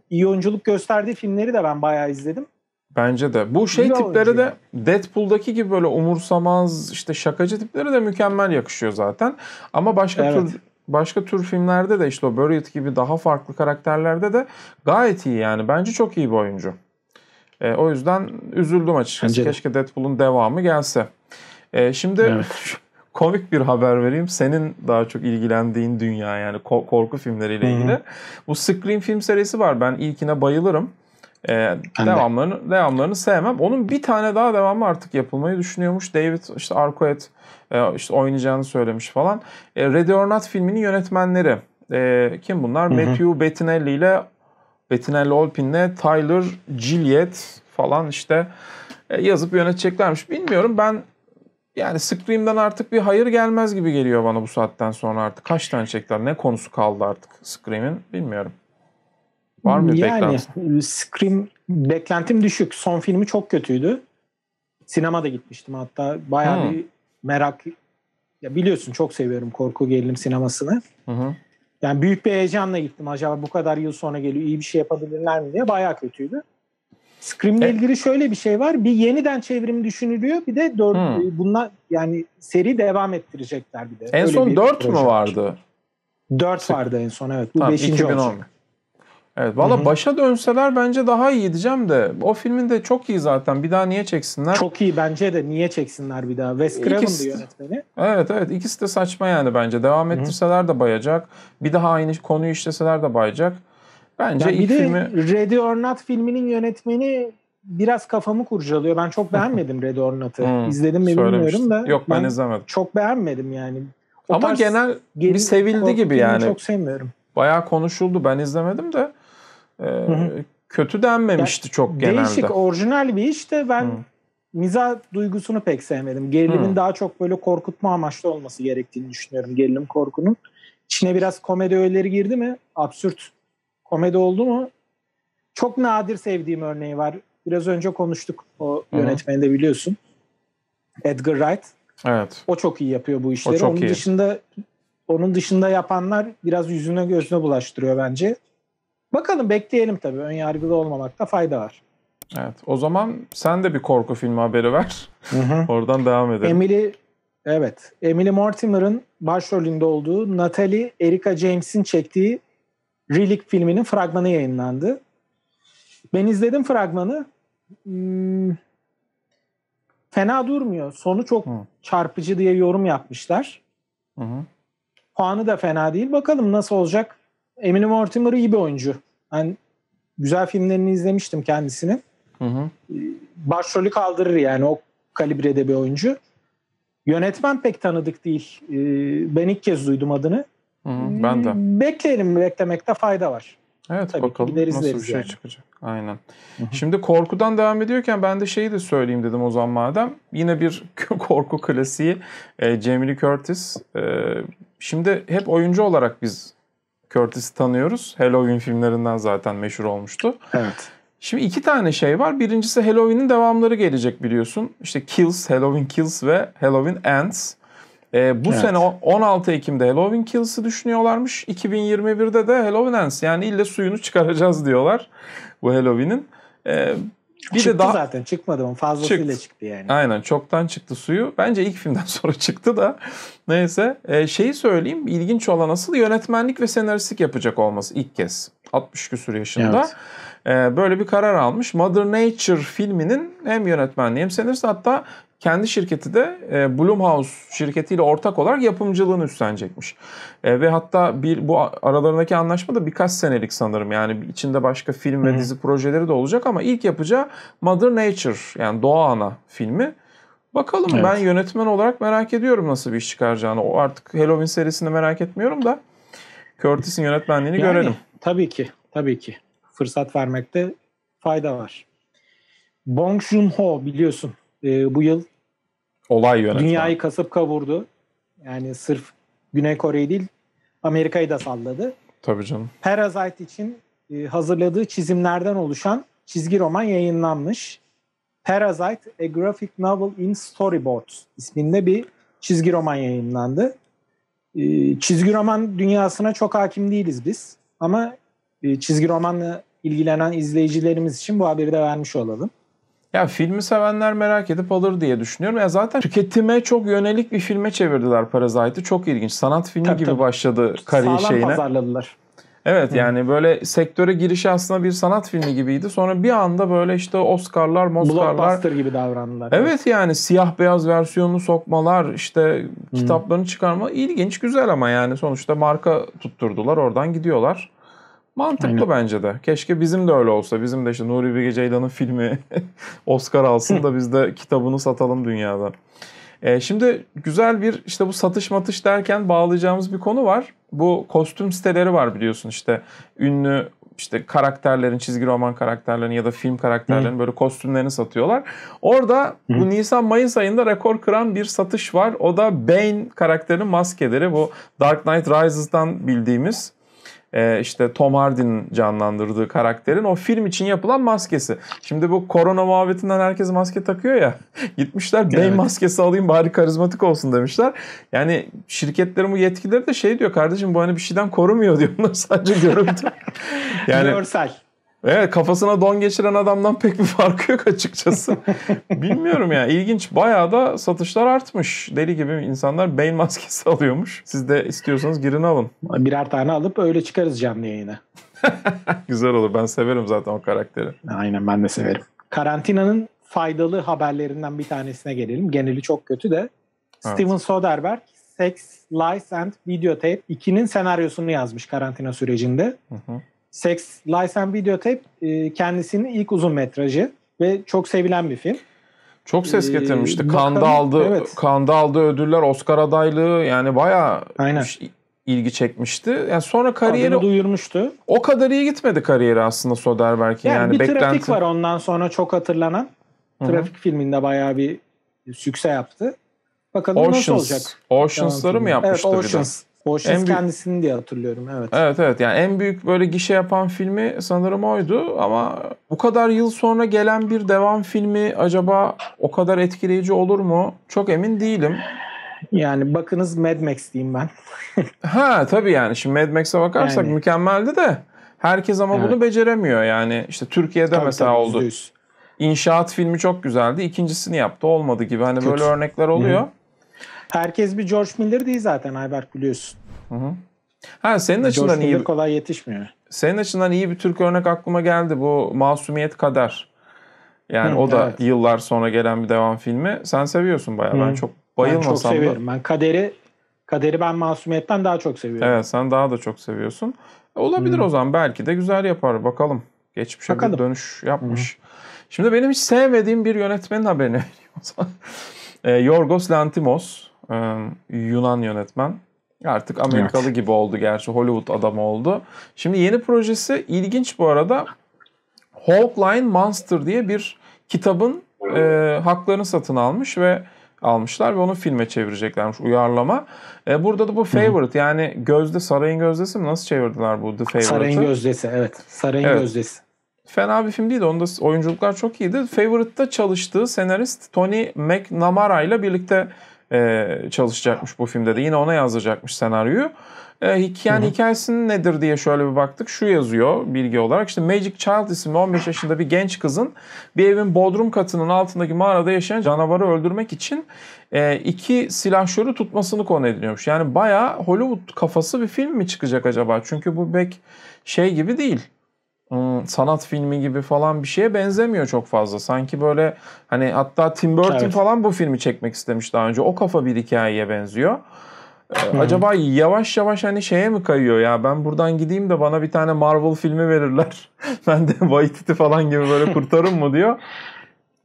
iyi oyunculuk gösterdiği filmleri de ben bayağı izledim. Bence de. Bu şey iyi tipleri de yani. Deadpool'daki gibi böyle umursamaz işte şakacı tipleri de mükemmel yakışıyor zaten. Ama başka evet. tür başka tür filmlerde de işte o Buried gibi daha farklı karakterlerde de gayet iyi yani. Bence çok iyi bir oyuncu. E, o yüzden üzüldüm açıkçası. Bence de. Keşke Deadpool'un devamı gelse. E, şimdi evet. [LAUGHS] komik bir haber vereyim. Senin daha çok ilgilendiğin dünya yani korku filmleriyle ilgili. Hı-hı. Bu Scream film serisi var. Ben ilkine bayılırım. E, devamlarını de. devamlarını sevmem. Onun bir tane daha devamı artık yapılmayı düşünüyormuş. David işte Arquette e, işte oynayacağını söylemiş falan. E, Ready or Not filminin yönetmenleri e, kim bunlar? Hı hı. Matthew Bettinelli ile Bettinelli Olpin'le Tyler Gilliet falan işte e, yazıp yöneteceklermiş. Bilmiyorum ben yani Scream'den artık bir hayır gelmez gibi geliyor bana bu saatten sonra artık. Kaç tane çektiler? Ne konusu kaldı artık Scream'in? Bilmiyorum. Var mı yani, beklenti? E, Scream beklentim düşük. Son filmi çok kötüydü. Sinemada gitmiştim hatta. Bayağı hmm. bir merak ya biliyorsun çok seviyorum korku gerilim sinemasını. Hı hı. Yani büyük bir heyecanla gittim. Acaba bu kadar yıl sonra geliyor iyi bir şey yapabilirler mi diye bayağı kötüydü. Scream'le evet. ilgili şöyle bir şey var. Bir yeniden çevrim düşünülüyor. Bir de dört, hmm. bunlar yani seri devam ettirecekler bir de. En Öyle son dört mü vardı? Dört vardı en son evet. Bu tamam, beşinci 2010. olacak. Evet valla başa dönseler bence daha iyi diyeceğim de o filmin de çok iyi zaten bir daha niye çeksinler? Çok iyi bence de niye çeksinler bir daha? Wes Craven'dı yönetmeni. Evet evet ikisi de saçma yani bence devam Hı-hı. ettirseler de bayacak bir daha aynı konuyu işleseler de bayacak. Bence yani ilk bir de Ready or Not filminin yönetmeni biraz kafamı kurcalıyor. Ben çok beğenmedim Red Ornat'ı. Hmm, İzledim mi bilmiyorum da. Yok ben, ben izlemedim. Çok beğenmedim yani. O Ama genel bir sevildi gibi yani. Çok sevmiyorum. Bayağı konuşuldu. Ben izlemedim de e, kötü denmemişti ya, çok genelde. Değişik, orijinal bir iş de ben hı. miza duygusunu pek sevmedim. Gerilimin hı. daha çok böyle korkutma amaçlı olması gerektiğini düşünüyorum. Gerilim korkunun. İçine biraz komedi öğeleri girdi mi? Absürt komedi oldu mu? Çok nadir sevdiğim örneği var. Biraz önce konuştuk o yönetmeni de biliyorsun. Edgar Wright. Evet. O çok iyi yapıyor bu işleri. onun iyi. dışında onun dışında yapanlar biraz yüzüne gözüne bulaştırıyor bence. Bakalım bekleyelim tabii. Ön yargılı olmamakta fayda var. Evet. O zaman sen de bir korku filmi haberi ver. [LAUGHS] Oradan devam edelim. Emily Evet. Emily Mortimer'ın başrolünde olduğu Natalie Erika James'in çektiği Relic filminin fragmanı yayınlandı. Ben izledim fragmanı. Hmm, fena durmuyor. Sonu çok Hı. çarpıcı diye yorum yapmışlar. Hı. Puanı da fena değil. Bakalım nasıl olacak. Emily Mortimer iyi bir oyuncu. Ben güzel filmlerini izlemiştim kendisinin. Hı hı. Ee, başrolü kaldırır yani o kalibrede bir oyuncu. Yönetmen pek tanıdık değil. Ee, ben ilk kez duydum adını. Hı hı, ben de. Ee, Beklerim, beklemekte fayda var. Evet Tabii bakalım gideriz, nasıl bir şey yani. çıkacak. Aynen. Şimdi korkudan devam ediyorken ben de şeyi de söyleyeyim dedim o zaman madem. Yine bir [LAUGHS] korku klasiği e, Jamie Curtis. E, şimdi hep oyuncu olarak biz Curtis'i tanıyoruz. Halloween filmlerinden zaten meşhur olmuştu. Evet. Şimdi iki tane şey var. Birincisi Halloween'in devamları gelecek biliyorsun. İşte Kills, Halloween Kills ve Halloween Ends. Ee, bu evet. sene 16 Ekim'de Halloween Kills'ı düşünüyorlarmış. 2021'de de Halloween Ends. Yani ille suyunu çıkaracağız diyorlar bu Halloween'in. Ee, bir çıktı de daha zaten çıkmadı mı? Fazlasıyla çıktı. çıktı yani. Aynen çoktan çıktı suyu. Bence ilk filmden [LAUGHS] sonra çıktı da. Neyse e, şeyi söyleyeyim ilginç olan asıl yönetmenlik ve senaristlik yapacak olması ilk kez. 60 küsur yaşında. Evet. E, böyle bir karar almış. Mother Nature filminin hem yönetmenliği hem senarist hatta kendi şirketi de e, Blumhouse şirketiyle ortak olarak yapımcılığını üstlenecekmiş. E, ve hatta bir bu aralarındaki anlaşma da birkaç senelik sanırım. Yani içinde başka film ve Hı-hı. dizi projeleri de olacak ama ilk yapacağı Mother Nature yani Doğa Ana filmi. Bakalım evet. ben yönetmen olarak merak ediyorum nasıl bir iş çıkaracağını. O artık Halloween serisini merak etmiyorum da Curtis'in yönetmenliğini yani, görelim. Tabii ki. Tabii ki. Fırsat vermekte fayda var. Bong Joon-ho biliyorsun e, bu yıl olay yönetmen. Dünyayı kasıp kavurdu. Yani sırf Güney Kore'yi değil Amerika'yı da salladı. Tabii canım. Parasite için e, hazırladığı çizimlerden oluşan çizgi roman yayınlanmış. Parasite A Graphic Novel in Storyboard isminde bir çizgi roman yayınlandı. E, çizgi roman dünyasına çok hakim değiliz biz ama e, çizgi romanla ilgilenen izleyicilerimiz için bu haberi de vermiş olalım. Ya filmi sevenler merak edip alır diye düşünüyorum. Ya zaten tüketime çok yönelik bir filme çevirdiler Parazite'ı. Çok ilginç. Sanat filmi tabii, gibi tabii. başladı kariyer Sağlam şeyine. Sağlam pazarladılar. Evet Hı. yani böyle sektöre girişi aslında bir sanat filmi gibiydi. Sonra bir anda böyle işte Oscar'lar, Oscar'lar. Blockbuster gibi davrandılar. Evet, evet yani siyah beyaz versiyonunu sokmalar, işte Hı. kitaplarını çıkarma ilginç güzel ama yani sonuçta marka tutturdular oradan gidiyorlar. Mantıklı Aynen. bence de. Keşke bizim de öyle olsa. Bizim de işte Nuri Bilge Ceylan'ın filmi [LAUGHS] Oscar alsın da biz de kitabını satalım dünyada. Ee, şimdi güzel bir işte bu satış matış derken bağlayacağımız bir konu var. Bu kostüm siteleri var biliyorsun işte ünlü işte karakterlerin, çizgi roman karakterlerini ya da film karakterlerini Hı. böyle kostümlerini satıyorlar. Orada Hı. bu Nisan-Mayıs ayında rekor kıran bir satış var. O da Bane karakterinin maskeleri. Bu Dark Knight Rises'tan bildiğimiz e, işte Tom Hardy'nin canlandırdığı karakterin o film için yapılan maskesi. Şimdi bu korona muhabbetinden herkes maske takıyor ya. [LAUGHS] Gitmişler bey evet. maskesi alayım bari karizmatik olsun demişler. Yani şirketlerin bu yetkileri de şey diyor kardeşim bu hani bir şeyden korumuyor [LAUGHS] diyor. Bunlar sadece görüntü. [LAUGHS] yani, Görsel. Evet kafasına don geçiren adamdan pek bir farkı yok açıkçası. [LAUGHS] Bilmiyorum ya yani, ilginç. Bayağı da satışlar artmış. Deli gibi insanlar beyin maskesi [LAUGHS] alıyormuş. Siz de istiyorsanız girin alın. Birer tane alıp öyle çıkarız canlı yayına. [LAUGHS] Güzel olur. Ben severim zaten o karakteri. Aynen ben de severim. Karantinanın faydalı haberlerinden bir tanesine gelelim. Geneli çok kötü de. Evet. Soderbergh Sex, Lies and Videotape 2'nin senaryosunu yazmış karantina sürecinde. Hı hı. Sex, License and Videotape e, kendisinin ilk uzun metrajı ve çok sevilen bir film. Çok ses e, getirmişti. Ee, Kanda aldı, evet. Kanda aldı ödüller, Oscar adaylığı yani bayağı ilgi çekmişti. Yani sonra kariyeri Adını duyurmuştu. O kadar iyi gitmedi kariyeri aslında Soderbergh'in. Yani, yani bir beklenti... trafik var ondan sonra çok hatırlanan. Trafik Hı-hı. filminde bayağı bir sükse yaptı. Bakalım Oceans. nasıl olacak. Oceans'ları mı yapmıştı evet, Oceans. bir de? Borges büyük... kendisini diye hatırlıyorum evet. Evet evet yani en büyük böyle gişe yapan filmi sanırım oydu ama bu kadar yıl sonra gelen bir devam filmi acaba o kadar etkileyici olur mu? Çok emin değilim. Yani bakınız Mad Max diyeyim ben. [LAUGHS] ha tabii yani şimdi Mad Max'e bakarsak yani. mükemmeldi de herkes ama evet. bunu beceremiyor yani. işte Türkiye'de tabii, mesela tabii, oldu. %100. İnşaat filmi çok güzeldi. İkincisini yaptı olmadı gibi hani Kötü. böyle örnekler oluyor. Hı. Herkes bir George Miller değil zaten Ayberk biliyorsun. Hı hı. Ha senin George açından George iyi. Miller kolay yetişmiyor. Senin açından iyi bir Türk örnek aklıma geldi. Bu Masumiyet Kader. Yani hı, o da evet. yıllar sonra gelen bir devam filmi. Sen seviyorsun bayağı. Hı. Ben çok bayılmasam ben çok seviyorum. Da... Ben Kader'i Kader'i ben Masumiyet'ten daha çok seviyorum. Evet sen daha da çok seviyorsun. Olabilir hı. o zaman. Belki de güzel yapar. Bakalım. Geçmişe Bakalım. bir dönüş yapmış. Hı. Şimdi benim hiç sevmediğim bir yönetmenin haberini veriyorum. [LAUGHS] Ee, Yorgos Lantimos. Yunan yönetmen. Artık Amerikalı evet. gibi oldu gerçi. Hollywood adamı oldu. Şimdi yeni projesi ilginç bu arada. Hawkline Monster diye bir kitabın e, haklarını satın almış ve almışlar ve onu filme çevireceklermiş uyarlama. E, burada da bu Favorite yani gözde sarayın gözdesi mi nasıl çevirdiler bu The Favorite'ı? Sarayın gözdesi evet. Sarayın evet. gözdesi. Fena bir film değil. Onda oyunculuklar çok iyiydi. Favorite'da çalıştığı senarist Tony McNamara ile birlikte e, çalışacakmış bu filmde de. Yine ona yazacakmış senaryoyu. E, yani hikayesinin nedir diye şöyle bir baktık. Şu yazıyor bilgi olarak. İşte Magic Child isimli 15 yaşında bir genç kızın bir evin bodrum katının altındaki mağarada yaşayan canavarı öldürmek için e, iki silahşörü tutmasını konu ediniyormuş. Yani baya Hollywood kafası bir film mi çıkacak acaba? Çünkü bu pek şey gibi değil sanat filmi gibi falan bir şeye benzemiyor çok fazla. Sanki böyle hani hatta Tim Burton evet. falan bu filmi çekmek istemiş daha önce. O kafa bir hikayeye benziyor. Ee, acaba yavaş yavaş hani şeye mi kayıyor ya ben buradan gideyim de bana bir tane Marvel filmi verirler. [LAUGHS] ben de Waititi falan gibi böyle kurtarım mı diyor.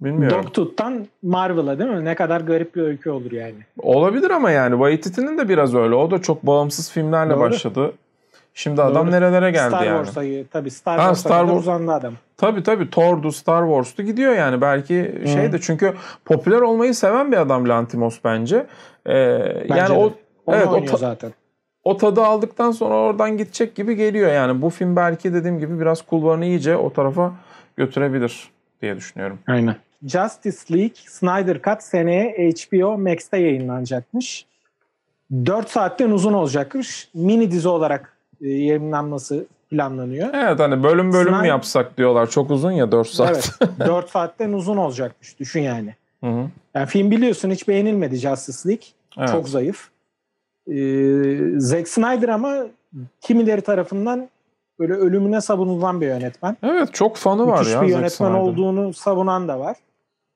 Bilmiyorum. Dogtooth'tan Marvel'a değil mi? Ne kadar garip bir öykü olur yani. Olabilir ama yani Waititi'nin de biraz öyle. O da çok bağımsız filmlerle Doğru. başladı. Şimdi adam Doğru. nerelere geldi Star yani. Wars ayı, tabii Star Wars'a Star Wars... uzandı adam. Tabii tabii Thor'du, Star Wars'tu gidiyor yani belki hmm. şey de çünkü popüler olmayı seven bir adam Lantimos bence. Ee, bence yani de. o Onu evet, o ta- zaten. O tadı aldıktan sonra oradan gidecek gibi geliyor yani. Bu film belki dediğim gibi biraz kulvarını iyice o tarafa götürebilir diye düşünüyorum. Aynen. Justice League Snyder Cut seneye HBO Max'te yayınlanacakmış. 4 saatten uzun olacakmış. Mini dizi olarak e, yayınlanması planlanıyor. Evet hani bölüm bölüm Sinan, mü yapsak diyorlar. Çok uzun ya 4 saat. Evet 4 [LAUGHS] saatten uzun olacakmış düşün yani. Hı hı. yani film biliyorsun hiç beğenilmedi Justice League. Evet. Çok zayıf. Ee, Zack Snyder ama kimileri tarafından böyle ölümüne savunulan bir yönetmen. Evet çok fanı Müthiş var ya. Müthiş bir yönetmen Snyder. olduğunu savunan da var.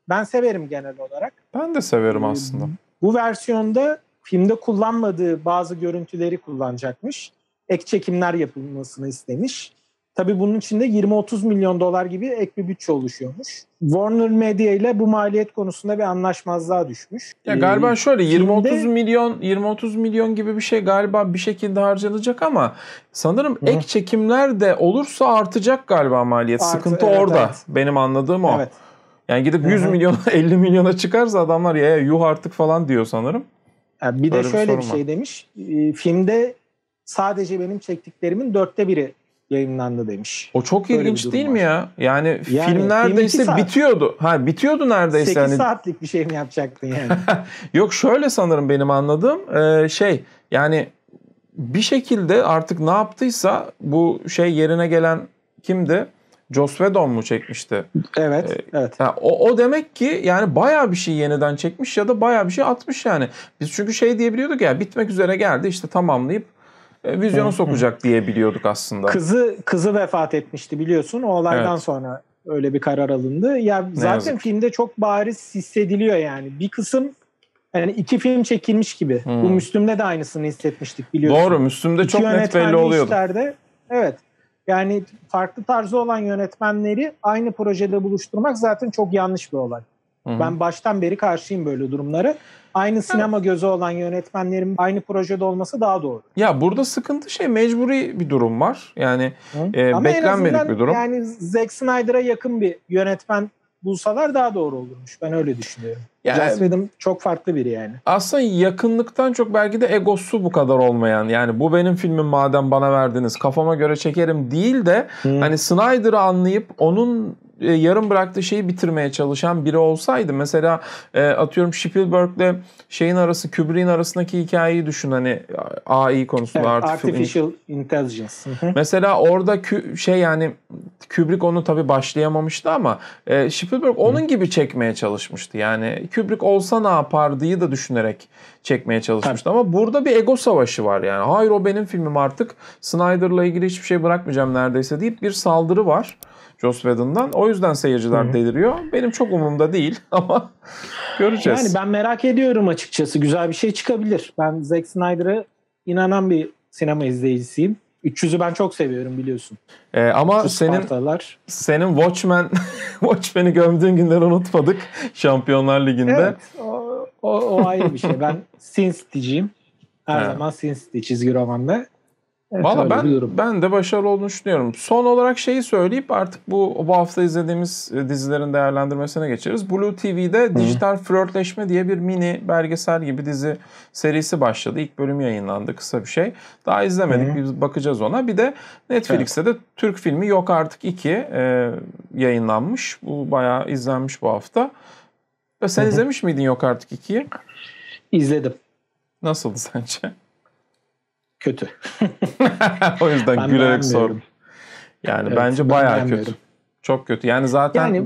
Ben severim genel olarak. Ben de severim e, aslında. Ee, bu versiyonda filmde kullanmadığı bazı görüntüleri kullanacakmış ek çekimler yapılmasını istemiş. Tabii bunun içinde 20-30 milyon dolar gibi ek bir bütçe oluşuyormuş. Warner Media ile bu maliyet konusunda bir anlaşmazlığa düşmüş. Ya galiba ee, şöyle 20-30 milyon 20-30 milyon gibi bir şey galiba bir şekilde harcanacak ama sanırım Hı. ek çekimler de olursa artacak galiba maliyet. Artı, Sıkıntı evet, orada. Evet. Benim anladığım o. Evet. Yani gidip 100 Hı-hı. milyona 50 [LAUGHS] milyona çıkarsa adamlar ya yuh artık falan diyor sanırım. Yani bir Öyle de şöyle bir, bir şey demiş. E, filmde sadece benim çektiklerimin dörtte biri yayınlandı demiş. O çok Böyle ilginç değil mi ya? Yani, yani film neredeyse saat. bitiyordu. Ha bitiyordu neredeyse. 8 hani... saatlik bir şey mi yapacaktın yani? [LAUGHS] Yok şöyle sanırım benim anladığım ee, şey yani bir şekilde artık ne yaptıysa bu şey yerine gelen kimdi? Joss Whedon mu çekmişti? Evet, e, evet. Yani o, o demek ki yani baya bir şey yeniden çekmiş ya da baya bir şey atmış yani. Biz çünkü şey diyebiliyorduk ya bitmek üzere geldi işte tamamlayıp e, vizyona sokacak diye biliyorduk aslında. Kızı kızı vefat etmişti biliyorsun. O olaydan evet. sonra öyle bir karar alındı. Ya ne zaten yazık. filmde çok bariz hissediliyor yani. Bir kısım yani iki film çekilmiş gibi. Hmm. Bu Müslüm'de de aynısını hissetmiştik biliyorsun. Doğru Müslüm'de iki çok net belli oluyordu. Işlerde, evet. Yani farklı tarzı olan yönetmenleri aynı projede buluşturmak zaten çok yanlış bir olay. Hı-hı. Ben baştan beri karşıyım böyle durumları aynı sinema gözü olan yönetmenlerin aynı projede olması daha doğru. Ya burada sıkıntı şey mecburi bir durum var. Yani e, Ama beklenmedik bir durum. Yani Zack Snyder'a yakın bir yönetmen bulsalar daha doğru olurmuş. Ben öyle düşünüyorum. Yani, Joss e, çok farklı biri yani. Aslında yakınlıktan çok belki de egosu bu kadar olmayan yani bu benim filmim madem bana verdiniz kafama göre çekerim değil de hmm. hani Snyder'ı anlayıp onun e, yarım bıraktığı şeyi bitirmeye çalışan biri olsaydı mesela e, atıyorum Spielberg'le şeyin arası Kubrick'in arasındaki hikayeyi düşün hani AI konusunda evet, artificial, artificial intelligence. mesela orada kü- şey yani Kubrick onu tabi başlayamamıştı ama e, Spielberg onun gibi çekmeye çalışmıştı. Yani Kubrick olsa ne yapardığı da düşünerek çekmeye çalışmıştı ama burada bir ego savaşı var yani. Hayır o benim filmim artık Snyder'la ilgili hiçbir şey bırakmayacağım neredeyse deyip bir saldırı var. Joss Whedon'dan. O yüzden seyirciler Hı-hı. deliriyor. Benim çok umumda değil [LAUGHS] ama göreceğiz. Yani ben merak ediyorum açıkçası. Güzel bir şey çıkabilir. Ben Zack Snyder'a inanan bir sinema izleyicisiyim. 300'ü ben çok seviyorum biliyorsun. Ee, ama senin senin Watchmen [LAUGHS] Watchmen'i gömdüğün günleri unutmadık Şampiyonlar Ligi'nde. Evet, o, o, o ayrı bir şey. Ben [LAUGHS] Sin City'ciyim. Her He. zaman Sin City çizgi romanda. Valla ben, ben de başarılı olduğunu düşünüyorum. Son olarak şeyi söyleyip artık bu bu hafta izlediğimiz e, dizilerin değerlendirmesine geçeriz. Blue TV'de Hı. Dijital Flörtleşme diye bir mini belgesel gibi dizi serisi başladı. İlk bölüm yayınlandı kısa bir şey. Daha izlemedik Hı. biz bakacağız ona. Bir de Netflix'te evet. de Türk filmi Yok Artık 2 e, yayınlanmış. Bu bayağı izlenmiş bu hafta. Sen Hı. izlemiş miydin Yok Artık 2'yi? İzledim. Nasıldı [LAUGHS] sence? kötü. [LAUGHS] o yüzden ben gülerek sordum. Yani evet, bence bayağı kötü. Çok kötü. Yani zaten Yani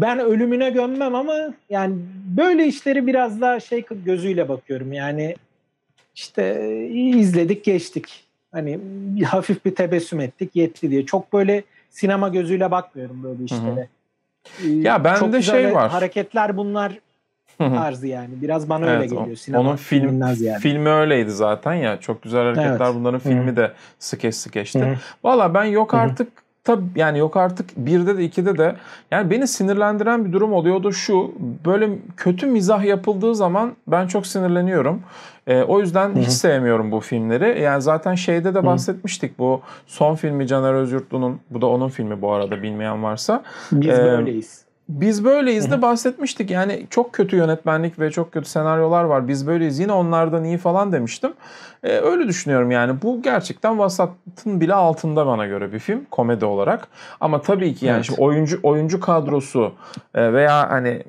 ben ölümüne gömmem ama yani böyle işleri biraz daha şey gözüyle bakıyorum. Yani işte e, izledik, geçtik. Hani hafif bir tebessüm ettik, yetti diye. Çok böyle sinema gözüyle bakmıyorum böyle işlere. Hı hı. Ya e, bende şey var. Hareketler bunlar tarzı yani. Biraz bana evet, öyle geliyor. Sinema onun film, yani. filmi öyleydi zaten ya. Çok güzel hareketler evet. bunların filmi Hı-hı. de skeç skeçti. Valla ben yok artık tab yani yok artık birde de ikide de yani beni sinirlendiren bir durum oluyordu şu böyle kötü mizah yapıldığı zaman ben çok sinirleniyorum. E, o yüzden Hı-hı. hiç sevmiyorum bu filmleri. Yani zaten şeyde de bahsetmiştik bu son filmi Caner Özyurtlu'nun bu da onun filmi bu arada bilmeyen varsa. Biz e, böyleyiz. Biz böyleyiz de bahsetmiştik. Yani çok kötü yönetmenlik ve çok kötü senaryolar var. Biz böyleyiz. Yine onlardan iyi falan demiştim. Ee, öyle düşünüyorum yani. Bu gerçekten vasatın bile altında bana göre bir film komedi olarak. Ama tabii ki yani evet. şimdi oyuncu oyuncu kadrosu e, veya hani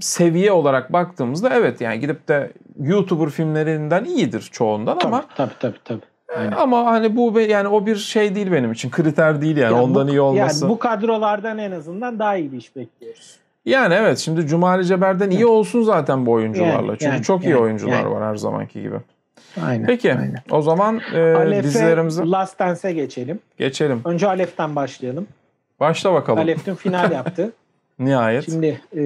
seviye olarak baktığımızda evet yani gidip de YouTuber filmlerinden iyidir çoğundan tabii, ama tabii tabii tabii Aynen. Ama hani bu yani o bir şey değil benim için. Kriter değil yani. Ya Ondan bu, iyi olması. Yani bu kadrolardan en azından daha iyi bir iş bekliyoruz. Yani evet şimdi Cumali Ceber'den iyi olsun zaten bu oyuncularla. Yani, Çünkü yani, çok iyi yani, oyuncular yani. var her zamanki gibi. Aynen. Peki aynen. o zaman e, Alef'e, dizilerimizi... Last Dance'e geçelim. Geçelim. Önce Alef'ten başlayalım. Başla bakalım. Alef dün final [LAUGHS] yaptı. nihayet. Şimdi e,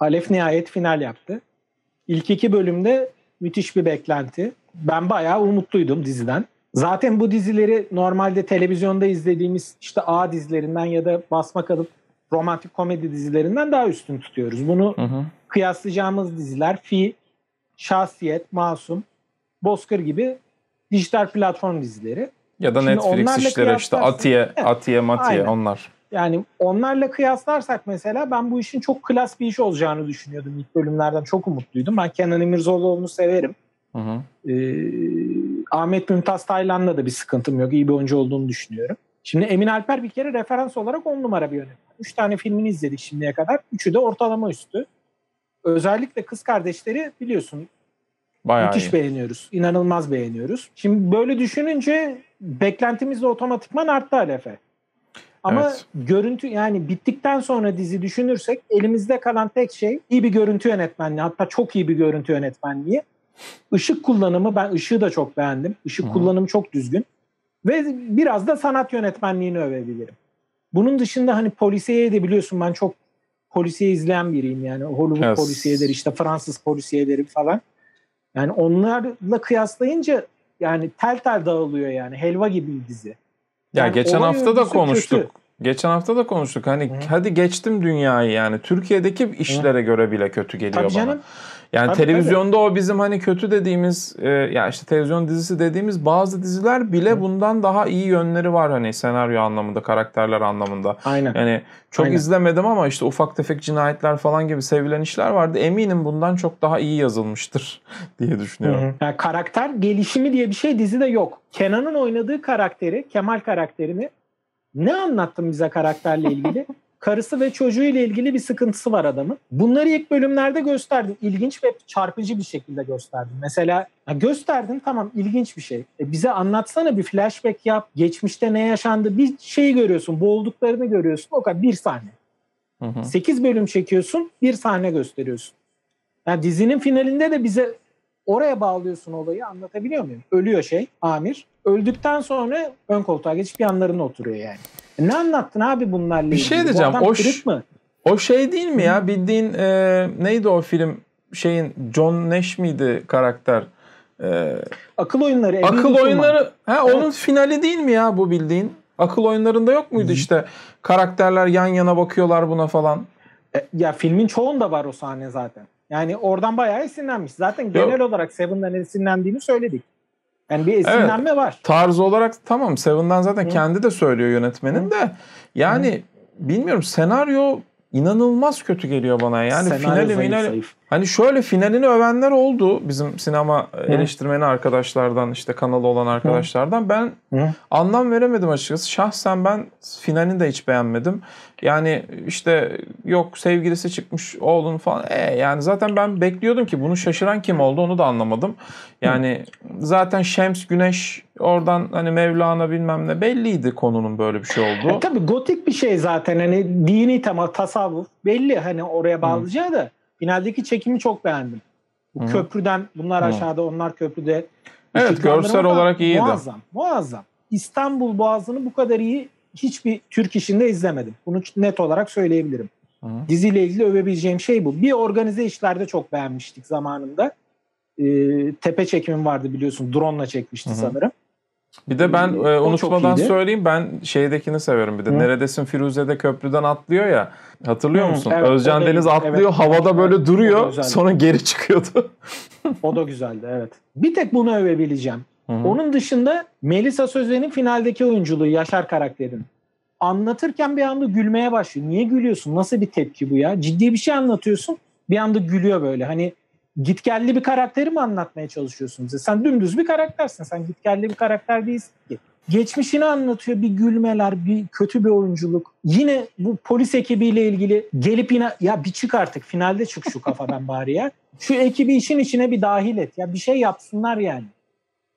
Alef nihayet final yaptı. İlk iki bölümde müthiş bir beklenti. Ben bayağı umutluydum diziden. Zaten bu dizileri normalde televizyonda izlediğimiz işte A dizilerinden ya da basma kalıp romantik komedi dizilerinden daha üstün tutuyoruz. Bunu hı hı. kıyaslayacağımız diziler Fi, Şahsiyet, Masum, Bozkır gibi dijital platform dizileri. Ya da Şimdi Netflix işleri işte Atiye, Atiye, Matiye Aynen. onlar. Yani onlarla kıyaslarsak mesela ben bu işin çok klas bir iş olacağını düşünüyordum ilk bölümlerden. Çok umutluydum. Ben Kenan İmirzoğlu'nu severim. Hı hı. Ee, Ahmet Mümtaz Taylan'la da bir sıkıntım yok. İyi bir oyuncu olduğunu düşünüyorum. Şimdi Emin Alper bir kere referans olarak on numara bir yönetmen. Üç tane filmini izledik şimdiye kadar. Üçü de ortalama üstü. Özellikle Kız Kardeşleri biliyorsun Bayağı müthiş iyi. beğeniyoruz. İnanılmaz beğeniyoruz. Şimdi böyle düşününce beklentimiz de otomatikman arttı Alef'e. Ama evet. görüntü yani bittikten sonra dizi düşünürsek elimizde kalan tek şey iyi bir görüntü yönetmenliği hatta çok iyi bir görüntü yönetmenliği. Işık kullanımı ben ışığı da çok beğendim. Işık hı kullanımı çok düzgün. Ve biraz da sanat yönetmenliğini övebilirim. Bunun dışında hani polisiye de biliyorsun ben çok polisiye izleyen biriyim yani Hollywood evet. polisiyeleri işte Fransız polisiyeleri falan. Yani onlarla kıyaslayınca yani tel tel dağılıyor yani helva gibi bir dizi. Ya yani geçen hafta da konuştuk. Kötü. Geçen hafta da konuştuk. Hani Hı. hadi geçtim dünyayı yani. Türkiye'deki işlere Hı. göre bile kötü geliyor Tabii bana. Canım. Yani tabii, televizyonda tabii. o bizim hani kötü dediğimiz e, ya işte televizyon dizisi dediğimiz bazı diziler bile Hı. bundan daha iyi yönleri var hani senaryo anlamında, karakterler anlamında. Aynen. Yani çok Aynen. izlemedim ama işte ufak tefek cinayetler falan gibi sevilen işler vardı. Eminim bundan çok daha iyi yazılmıştır [LAUGHS] diye düşünüyorum. Hı hı. Yani karakter gelişimi diye bir şey dizide yok. Kenan'ın oynadığı karakteri, Kemal karakterini ne anlattın bize karakterle ilgili? [LAUGHS] karısı ve çocuğu ile ilgili bir sıkıntısı var adamın. Bunları ilk bölümlerde gösterdin. İlginç ve çarpıcı bir şekilde gösterdin. Mesela gösterdin tamam ilginç bir şey. E bize anlatsana bir flashback yap. Geçmişte ne yaşandı bir şeyi görüyorsun. Boğulduklarını görüyorsun. O kadar bir sahne. Hı hı. 8 bölüm çekiyorsun bir sahne gösteriyorsun. Yani dizinin finalinde de bize oraya bağlıyorsun olayı anlatabiliyor muyum? Ölüyor şey Amir. Öldükten sonra ön koltuğa geçip yanlarına oturuyor yani. E, ne anlattın abi bunlarla ilgili? Bir şey diyeceğim. O, ş- mı? o şey değil mi ya? Bildiğin e, neydi o film? Şeyin John Nash miydi karakter? E, akıl oyunları. Akıl oyunları. Ha evet. Onun finali değil mi ya bu bildiğin? Akıl oyunlarında yok muydu Hı. işte? Karakterler yan yana bakıyorlar buna falan. E, ya filmin çoğunda var o sahne zaten. Yani oradan bayağı esinlenmiş. Zaten genel Yok. olarak Seven'dan esinlendiğini söyledik. Yani bir esinlenme evet, var. Tarz olarak tamam Seven'dan zaten Hı. kendi de söylüyor yönetmenin Hı. de. Yani Hı. bilmiyorum senaryo inanılmaz kötü geliyor bana. Yani senaryo finali zayıf, zayıf. Hani şöyle finalini övenler oldu bizim sinema e, Hı. eleştirmeni arkadaşlardan işte kanalı olan arkadaşlardan. Ben Hı. anlam veremedim açıkçası. Şahsen ben finalini de hiç beğenmedim. Yani işte yok sevgilisi çıkmış oğlun falan. E yani zaten ben bekliyordum ki bunu şaşıran kim oldu onu da anlamadım. Yani Hı. zaten Şems Güneş oradan hani Mevlana bilmem ne belliydi konunun böyle bir şey olduğu. E, tabii gotik bir şey zaten hani dini tema tasavvuf belli hani oraya bağlayacağı da finaaldeki çekimi çok beğendim. Bu Hı-hı. köprüden bunlar Hı-hı. aşağıda onlar köprüde. Evet görsel olarak iyiydi. Muazzam muazzam. İstanbul Boğazı'nı bu kadar iyi hiçbir Türk işinde izlemedim. Bunu net olarak söyleyebilirim. Hı-hı. Diziyle ilgili övebileceğim şey bu. Bir organize işlerde çok beğenmiştik zamanında. E, tepe çekimim vardı biliyorsun. Drone'la çekmişti Hı-hı. sanırım. Bir de ben ee, e, unutmadan söyleyeyim ben şeydekini severim bir de. Hı. Neredesin Firuze'de köprüden atlıyor ya. Hatırlıyor Hı, musun? Evet, Özcan da, Deniz atlıyor evet, havada böyle duruyor sonra geri çıkıyordu. o da güzeldi evet. Bir tek bunu övebileceğim. Hı-hı. Onun dışında Melisa Sözen'in finaldeki oyunculuğu Yaşar karakterin. Anlatırken bir anda gülmeye başlıyor. Niye gülüyorsun? Nasıl bir tepki bu ya? Ciddi bir şey anlatıyorsun. Bir anda gülüyor böyle. Hani gitgelli bir karakteri mi anlatmaya çalışıyorsunuz. E, sen dümdüz bir karaktersin. Sen gitgelli bir karakter değilsin ki. Geçmişini anlatıyor bir gülmeler, bir kötü bir oyunculuk. Yine bu polis ekibiyle ilgili gelip yine ya bir çık artık finalde çık şu kafadan [LAUGHS] bari ya. Şu ekibi işin içine bir dahil et. Ya bir şey yapsınlar yani.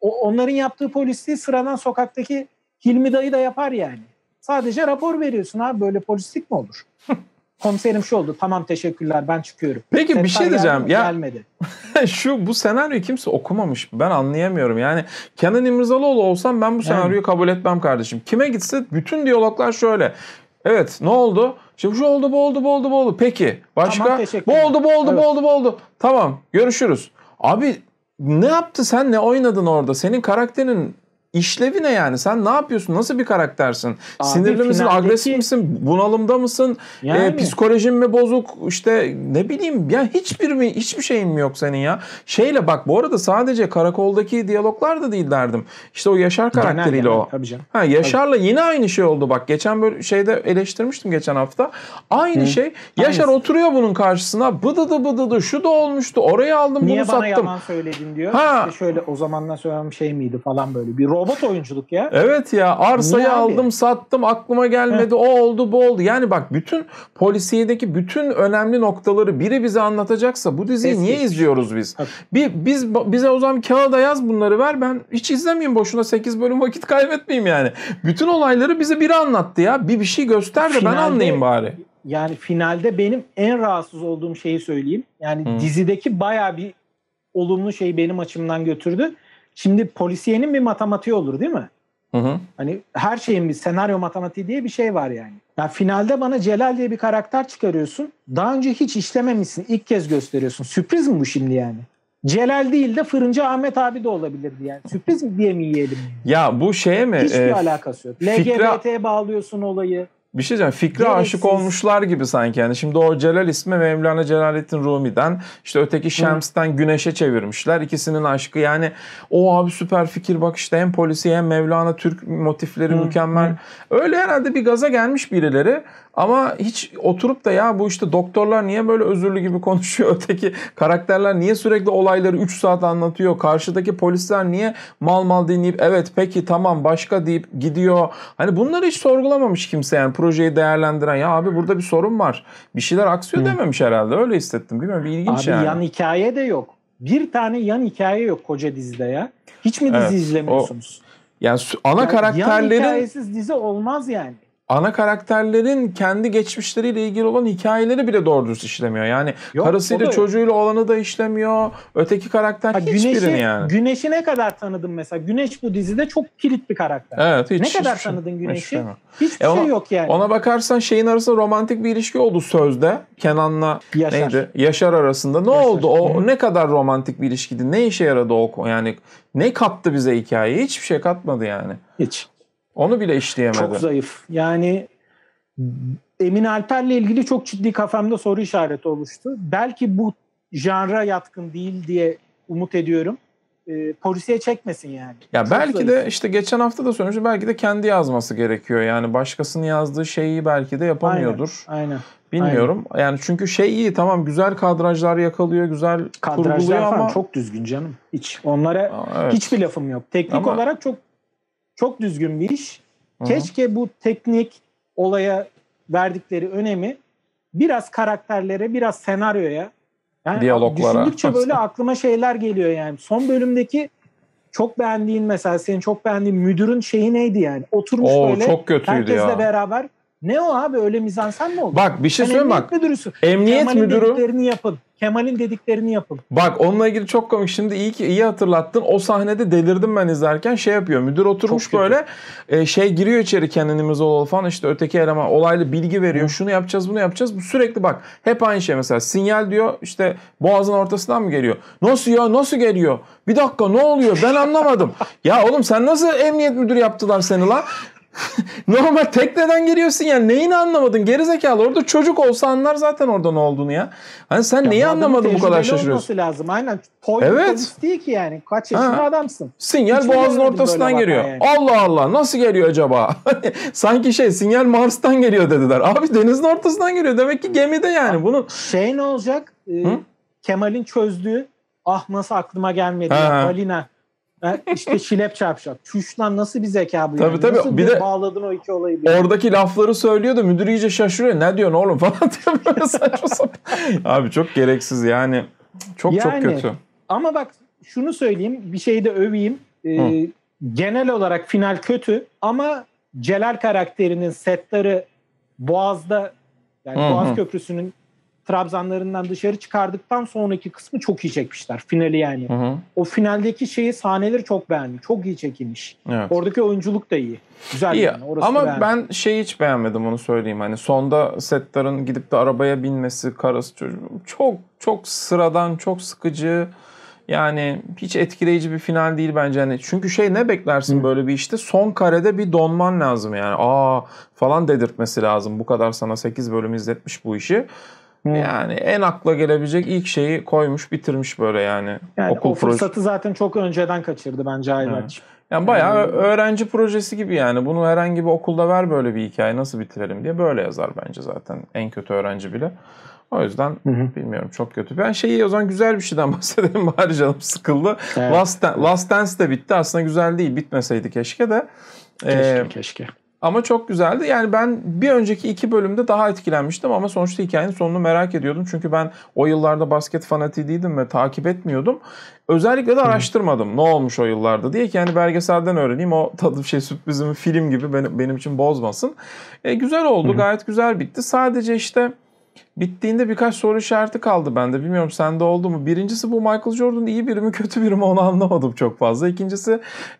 O, onların yaptığı polisliği sıradan sokaktaki Hilmi dayı da yapar yani. Sadece rapor veriyorsun abi böyle polislik mi olur? [LAUGHS] komiserim şu oldu. Tamam teşekkürler ben çıkıyorum. Peki Sesler bir şey diyeceğim. Gelmedi. Ya, gelmedi. [LAUGHS] şu bu senaryoyu kimse okumamış. Ben anlayamıyorum. Yani Kenan İmirzalıoğlu olsam ben bu senaryoyu yani. kabul etmem kardeşim. Kime gitse bütün diyaloglar şöyle. Evet ne oldu? Şimdi şu oldu bu oldu bu oldu bu oldu. Peki başka? Tamam, bu oldu bu oldu evet. bu oldu bu oldu. Tamam görüşürüz. Abi ne yaptı sen ne oynadın orada? Senin karakterin işlevi ne yani? Sen ne yapıyorsun? Nasıl bir karaktersin? Abi, Sinirli finaldeki... misin? Agresif misin? Bunalımda mısın? Ee, yani... E, psikolojin mi bozuk? İşte ne bileyim ya hiçbir mi hiçbir şeyin mi yok senin ya? Şeyle bak bu arada sadece karakoldaki diyaloglar da değil derdim. İşte o Yaşar karakteriyle Genel, o. Tabii canım. Ha Yaşar'la tabii. yine aynı şey oldu bak. Geçen böyle şeyde eleştirmiştim geçen hafta. Aynı Hı. şey. Yaşar oturuyor bunun karşısına. Bıdıdı bıdıdı şu da olmuştu. Orayı aldım Niye bunu sattım. Niye bana yalan söyledin diyor. Ha. İşte şöyle o zamandan söylenen şey miydi falan böyle bir robot oyunculuk ya. Evet ya arsayı yani. aldım sattım aklıma gelmedi o oldu bu oldu. Yani bak bütün polisiyedeki bütün önemli noktaları biri bize anlatacaksa bu diziyi Eski. niye izliyoruz biz? Bir, biz bize o zaman kağıda yaz bunları ver ben hiç izlemeyeyim boşuna 8 bölüm vakit kaybetmeyeyim yani. Bütün olayları bize biri anlattı ya bir bir şey göster de Finalde, ben anlayayım bari. Yani finalde benim en rahatsız olduğum şeyi söyleyeyim. Yani hmm. dizideki baya bir olumlu şey benim açımdan götürdü. Şimdi polisiyenin bir matematiği olur değil mi? Hı hı. Hani her şeyin bir senaryo matematiği diye bir şey var yani. yani. Finalde bana Celal diye bir karakter çıkarıyorsun. Daha önce hiç işlememişsin. İlk kez gösteriyorsun. Sürpriz mi bu şimdi yani? Celal değil de Fırıncı Ahmet abi de olabilirdi yani. Sürpriz mi diye mi yiyelim? Ya bu şeye mi? Hiçbir e, alakası yok. Fikra... LGBT'ye bağlıyorsun olayı bir şey diyeceğim. Fikre Gereksiz. aşık olmuşlar gibi sanki yani. Şimdi o Celal ismi Mevlana Celaleddin Rumi'den işte öteki Şems'ten Güneş'e çevirmişler. ikisinin aşkı yani o abi süper fikir bak işte hem polisi hem Mevlana Türk motifleri Hı. mükemmel. Hı. Öyle herhalde bir gaza gelmiş birileri. Ama hiç oturup da ya bu işte doktorlar niye böyle özürlü gibi konuşuyor? [LAUGHS] Öteki karakterler niye sürekli olayları 3 saat anlatıyor? Karşıdaki polisler niye mal mal dinleyip evet peki tamam başka deyip gidiyor? Hani bunları hiç sorgulamamış kimse yani projeyi değerlendiren ya abi burada bir sorun var. Bir şeyler aksıyor Hı. dememiş herhalde öyle hissettim. Bilmiyorum bir ilginç abi, yani. Abi yan hikaye de yok. Bir tane yan hikaye yok koca dizide ya. Hiç mi dizi evet, izlemiyorsunuz? O, yani ana yani karakterlerin... Yan hikayesiz dizi olmaz yani ana karakterlerin kendi geçmişleriyle ilgili olan hikayeleri bile doğru düz işlemiyor. Yani Yok, karısıyla çocuğuyla olanı da işlemiyor. Öteki karakter ha, hiçbirini güneşi, yani. Güneş'i ne kadar tanıdın mesela? Güneş bu dizide çok kilit bir karakter. Evet hiç. Ne hiç, kadar hiç, şey tanıdın Güneş'i? Hiçbir, şey hiçbir e ona, şey yok yani. Ona bakarsan şeyin arasında romantik bir ilişki oldu sözde. Kenan'la Yaşar. neydi? Yaşar arasında. Ne Yaşar. oldu? O Hı. ne kadar romantik bir ilişkiydi? Ne işe yaradı o? Yani ne kattı bize hikayeyi? Hiçbir şey katmadı yani. Hiç. Onu bile işleyemedi. Çok zayıf. Yani Emin Alper'le ilgili çok ciddi kafamda soru işareti oluştu. Belki bu janra yatkın değil diye umut ediyorum. E, polisiye çekmesin yani. Ya çok belki zayıf. de işte geçen hafta da söylemiştim belki de kendi yazması gerekiyor. Yani başkasının yazdığı şeyi belki de yapamıyordur. Aynen. aynen. Bilmiyorum. Aynen. Yani çünkü şey iyi tamam güzel kadrajlar yakalıyor, güzel kadrajlar kurguluyor falan ama çok düzgün canım. Hiç onlara Aa, evet. hiçbir lafım yok. Teknik ama... olarak çok çok düzgün bir iş. Hı-hı. Keşke bu teknik olaya verdikleri önemi biraz karakterlere, biraz senaryoya, yani diyaloglara. Düşündükçe böyle [LAUGHS] aklıma şeyler geliyor yani. Son bölümdeki çok beğendiğin mesela senin çok beğendiğin müdürün şeyi neydi yani? Oturmuş Oo, böyle çok kötüydü herkesle ya. beraber. Ne o abi öyle mizansen mi oldu? Bak bir şey söyleyeyim bak. Müdürüsün. Emniyet Kemal'in müdürü. yapın. Kemal'in dediklerini yapın. Bak onunla ilgili çok komik. Şimdi iyi ki iyi hatırlattın. O sahnede delirdim ben izlerken. Şey yapıyor. Müdür oturmuş çok böyle e, şey giriyor içeri kendinimiz ol falan işte öteki eleman olaylı bilgi veriyor. Hı. Şunu yapacağız, bunu yapacağız. Bu sürekli bak hep aynı şey mesela. Sinyal diyor işte boğazın ortasından mı geliyor? Nasıl ya? Nasıl geliyor? Bir dakika ne oluyor? Ben anlamadım. [LAUGHS] ya oğlum sen nasıl emniyet müdürü yaptılar seni lan? [LAUGHS] Normal tekneden geliyorsun yani neyini anlamadın gerizekalı orada çocuk olsa anlar zaten orada ne olduğunu ya. Hani sen ya neyi anlamadın bu kadar şaşırıyorsun? lazım aynen. Toy evet. değil ki yani kaç yaşında ha. adamsın. Sinyal Hiç boğazın ortasından geliyor. Yani. Allah Allah nasıl geliyor acaba? [LAUGHS] Sanki şey sinyal Mars'tan geliyor dediler. Abi denizin ortasından geliyor demek ki gemide yani. Bunu Şey ne olacak? Ee, Kemal'in çözdüğü ah nasıl aklıma gelmedi ha. balina işte şilep çarpacak. Çüş lan nasıl bir zeka bu? Tabii yani? tabii. Nasıl bir de bağladın o iki olayı? Bir oradaki yani? lafları söylüyor da müdür iyice şaşırıyor. Ne diyorsun oğlum falan [LAUGHS] diyor böyle saçma sapan. Abi çok gereksiz yani. Çok yani, çok kötü. Ama bak şunu söyleyeyim. Bir şeyi de öveyim. Ee, genel olarak final kötü ama Celal karakterinin setleri Boğaz'da yani Hı-hı. Boğaz Köprüsü'nün trabzanlarından dışarı çıkardıktan sonraki kısmı çok iyi çekmişler. Finali yani. Hı hı. O finaldeki şeyi sahneleri çok beğendim. Çok iyi çekilmiş. Evet. Oradaki oyunculuk da iyi. Güzel iyi. yani. Orası Ama beğendim. ben şeyi hiç beğenmedim onu söyleyeyim. Hani sonda Settar'ın gidip de arabaya binmesi, karası çocuğu çok çok sıradan, çok sıkıcı. Yani hiç etkileyici bir final değil bence. Yani çünkü şey ne beklersin Hı. böyle bir işte son karede bir donman lazım yani. Aa falan dedirtmesi lazım. Bu kadar sana 8 bölüm izletmiş bu işi. Yani en akla gelebilecek ilk şeyi koymuş bitirmiş böyle yani. yani Okul o fırsatı proje... zaten çok önceden kaçırdı bence Ayberk. Yani bayağı hmm. öğrenci projesi gibi yani. Bunu herhangi bir okulda ver böyle bir hikaye nasıl bitirelim diye böyle yazar bence zaten en kötü öğrenci bile. O yüzden hı hı. bilmiyorum çok kötü. Ben şeyi o zaman güzel bir şeyden [LAUGHS] bahsedeyim bari canım sıkıldı. Evet. Last, Last Dance de bitti. Aslında güzel değil. Bitmeseydi keşke de. Keşke ee, keşke. Ama çok güzeldi. Yani ben bir önceki iki bölümde daha etkilenmiştim ama sonuçta hikayenin sonunu merak ediyordum. Çünkü ben o yıllarda basket fanatiği değildim ve takip etmiyordum. Özellikle de araştırmadım ne olmuş o yıllarda diye ki yani belgeselden öğreneyim o tadı şey sürprizimi film gibi benim, benim için bozmasın. E, güzel oldu gayet güzel bitti. Sadece işte bittiğinde birkaç soru işareti kaldı bende. Bilmiyorum sende oldu mu? Birincisi bu Michael Jordan iyi biri mi kötü biri mi onu anlamadım çok fazla. İkincisi...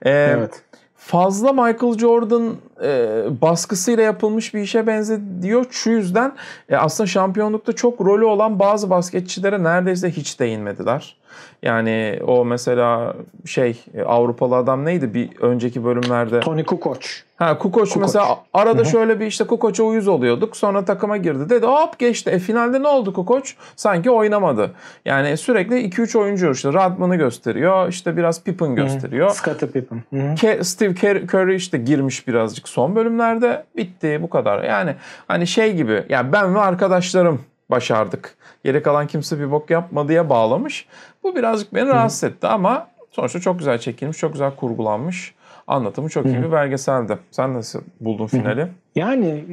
E, evet fazla Michael Jordan e, baskısıyla yapılmış bir işe benzediyor. Şu yüzden e, aslında şampiyonlukta çok rolü olan bazı basketçilere neredeyse hiç değinmediler. Yani o mesela şey e, Avrupalı adam neydi bir önceki bölümlerde? Tony Kukoc. Ha Kukoc, Kukoc. mesela arada Hı-hı. şöyle bir işte Kukoc'a uyuz oluyorduk. Sonra takıma girdi dedi hop geçti. E finalde ne oldu Kukoc? Sanki oynamadı. Yani sürekli 2-3 oyuncu işte Radman'ı gösteriyor. işte biraz Pippen gösteriyor. Scottie Pippen. Ke- Steve Curry işte girmiş birazcık son bölümlerde. Bitti bu kadar. Yani hani şey gibi ya yani ben ve arkadaşlarım başardık. Geri kalan kimse bir bok yapmadıya bağlamış. Bu birazcık beni rahatsız etti ama sonuçta çok güzel çekilmiş, çok güzel kurgulanmış. Anlatımı çok iyi bir belgeseldi. Sen nasıl buldun finali? Yani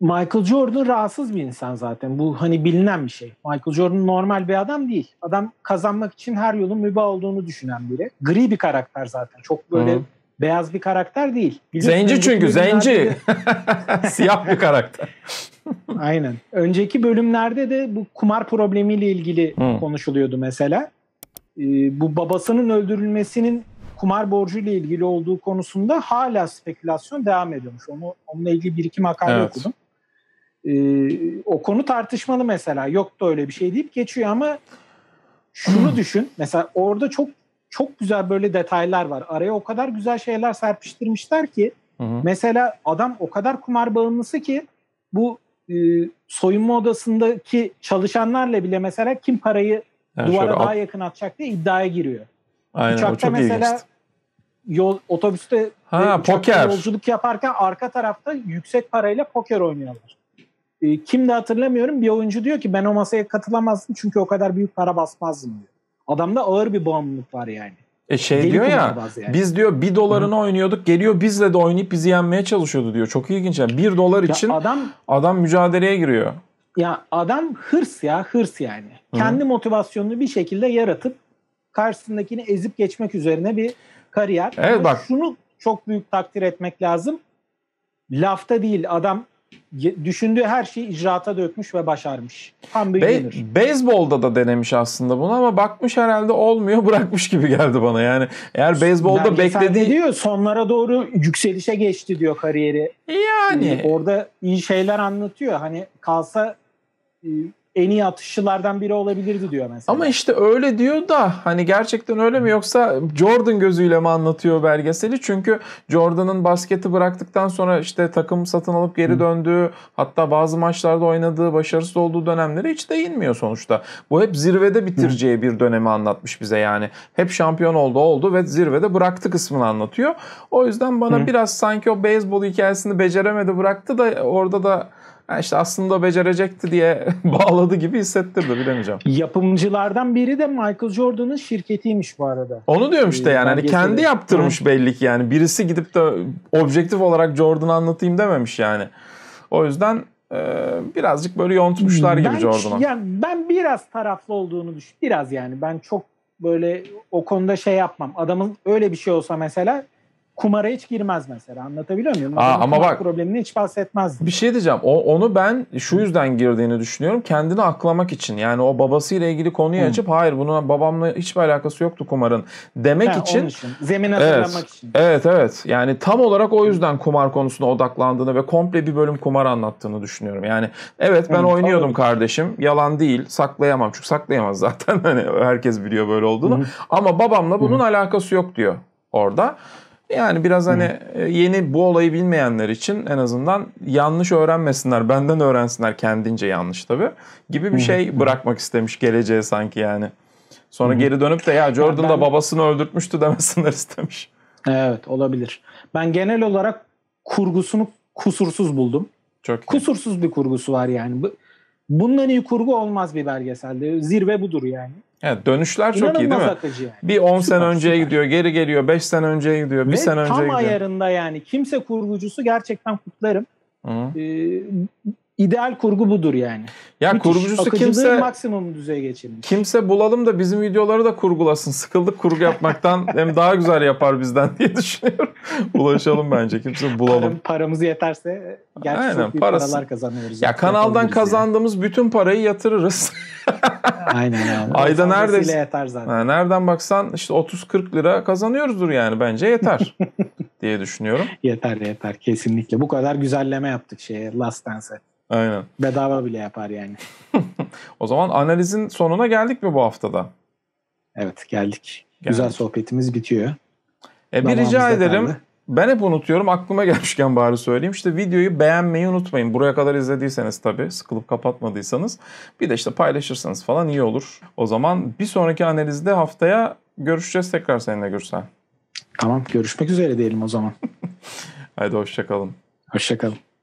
Michael Jordan rahatsız bir insan zaten. Bu hani bilinen bir şey. Michael Jordan normal bir adam değil. Adam kazanmak için her yolun mübah olduğunu düşünen biri. Gri bir karakter zaten. Çok böyle Hı beyaz bir karakter değil. Biliyorsun zenci çünkü zenci. [LAUGHS] Siyah bir karakter. Aynen. Önceki bölümlerde de bu kumar problemiyle ilgili hmm. konuşuluyordu mesela. Ee, bu babasının öldürülmesinin kumar borcu ile ilgili olduğu konusunda hala spekülasyon devam ediyormuş. Onu onunla ilgili bir iki makale evet. okudum. Ee, o konu tartışmalı mesela. Yok da öyle bir şey deyip geçiyor ama şunu [CLEARS THROAT] düşün. Mesela orada çok çok güzel böyle detaylar var. Araya o kadar güzel şeyler serpiştirmişler ki hı hı. mesela adam o kadar kumar bağımlısı ki bu e, soyunma odasındaki çalışanlarla bile mesela kim parayı yani duvara daha alt... yakın atacak diye iddiaya giriyor. Aynen, Uçakta mesela ilginçti. yol otobüste ha, e, poker. yolculuk yaparken arka tarafta yüksek parayla poker oynuyorlar. E, kim de hatırlamıyorum bir oyuncu diyor ki ben o masaya katılamazdım çünkü o kadar büyük para basmazdım diyor. Adamda ağır bir bağımlılık var yani. E şey Deli diyor ya yani. biz diyor bir dolarını oynuyorduk geliyor bizle de oynayıp bizi yenmeye çalışıyordu diyor. Çok ilginç yani bir dolar ya için adam, adam mücadeleye giriyor. Ya adam hırs ya hırs yani. Hı. Kendi motivasyonunu bir şekilde yaratıp karşısındakini ezip geçmek üzerine bir kariyer. Evet Ama bak. Şunu çok büyük takdir etmek lazım. Lafta değil adam düşündüğü her şeyi icraata dökmüş ve başarmış. Tam bir Be- Beyzbolda da denemiş aslında bunu ama bakmış herhalde olmuyor [LAUGHS] bırakmış gibi geldi bana. Yani eğer beyzbolda beklediği... diyor sonlara doğru yükselişe geçti diyor kariyeri. Yani. Ee, orada iyi şeyler anlatıyor. Hani kalsa e, en iyi atışçılardan biri olabilirdi diyor mesela. Ama işte öyle diyor da hani gerçekten öyle mi yoksa Jordan gözüyle mi anlatıyor belgeseli? Çünkü Jordan'ın basketi bıraktıktan sonra işte takım satın alıp geri döndüğü hatta bazı maçlarda oynadığı başarısız olduğu dönemlere hiç değinmiyor sonuçta. Bu hep zirvede bitireceği bir dönemi anlatmış bize yani. Hep şampiyon oldu oldu ve zirvede bıraktı kısmını anlatıyor. O yüzden bana biraz sanki o beyzbol hikayesini beceremedi bıraktı da orada da Ha işte aslında becerecekti diye [LAUGHS] bağladı gibi hissettirdi bilemeyeceğim. Yapımcılardan biri de Michael Jordan'ın şirketiymiş bu arada. Onu diyorum işte ee, yani hani kendi yaptırmış belli ki yani birisi gidip de objektif olarak Jordan'ı anlatayım dememiş yani. O yüzden e, birazcık böyle yontmuşlar gibi Jordan'a. Yani ben biraz taraflı olduğunu düşün. Biraz yani ben çok böyle o konuda şey yapmam. Adamın öyle bir şey olsa mesela kumara hiç girmez mesela. Anlatabiliyor muyum? Aa, ama bak problemini hiç bahsetmez. Bir şey diyeceğim. O, onu ben şu yüzden girdiğini düşünüyorum. Kendini aklamak için. Yani o babasıyla ilgili konuyu Hı. açıp hayır bunun babamla hiçbir alakası yoktu kumarın demek ha, için. Onun için. Zemin hazırlamak evet, için. Evet evet. Yani tam olarak o yüzden kumar konusuna odaklandığını ve komple bir bölüm kumar anlattığını düşünüyorum. Yani evet ben Hı, oynuyordum olur. kardeşim. Yalan değil. Saklayamam. Çünkü saklayamaz zaten. [LAUGHS] Hani herkes biliyor böyle olduğunu. Hı. Ama babamla bunun Hı. alakası yok diyor orada. Yani biraz hani e, yeni bu olayı bilmeyenler için en azından yanlış öğrenmesinler, benden öğrensinler kendince yanlış tabii gibi bir şey bırakmak istemiş geleceğe sanki yani. Sonra geri dönüp de ya Jordan da babasını öldürtmüştü [LAUGHS] demesinler istemiş. Evet olabilir. Ben genel olarak kurgusunu kusursuz buldum. Çok iyi. Kusursuz bir kurgusu var yani. Bundan iyi kurgu olmaz bir belgeselde. Zirve budur yani. Evet, dönüşler çok iyi değil mi? yani. Bir 10 sene önceye süper. gidiyor, geri geliyor, 5 sene önceye gidiyor, 1 sene önceye gidiyor. Tam ayarında yani. Kimse kurgucusu gerçekten kutlarım. Hı. Ee, ideal kurgu budur yani. Ya Müthiş, kurgucusu kimse maksimum düzeye geçirmiş. Kimse bulalım da bizim videoları da kurgulasın. Sıkıldık kurgu yapmaktan [LAUGHS] hem daha güzel yapar bizden diye düşünüyorum. [LAUGHS] Ulaşalım bence kimse bulalım. Paramızı yeterse gerçi Aynen, çok parası. paralar kazanıyoruz. Ya kanaldan kazandığımız yani. bütün parayı yatırırız. [LAUGHS] Aynen abi. Ayda nerede? yeter zaten. Ha, nereden baksan işte 30-40 lira kazanıyoruzdur yani bence yeter diye düşünüyorum. Yeter yeter kesinlikle. Bu kadar güzelleme yaptık şeye Last Dance'e. Aynen. Bedava bile yapar yani. [LAUGHS] o zaman analizin sonuna geldik mi bu haftada? Evet geldik. geldik. Güzel sohbetimiz bitiyor. E, bir rica ederim. Kaldı. Ben hep unutuyorum. Aklıma [LAUGHS] gelmişken bari söyleyeyim. İşte videoyu beğenmeyi unutmayın. Buraya kadar izlediyseniz tabii. Sıkılıp kapatmadıysanız. Bir de işte paylaşırsanız falan iyi olur. O zaman bir sonraki analizde haftaya görüşeceğiz tekrar seninle Gürsel. Tamam. Görüşmek üzere diyelim o zaman. [LAUGHS] Haydi hoşçakalın. Hoşçakalın.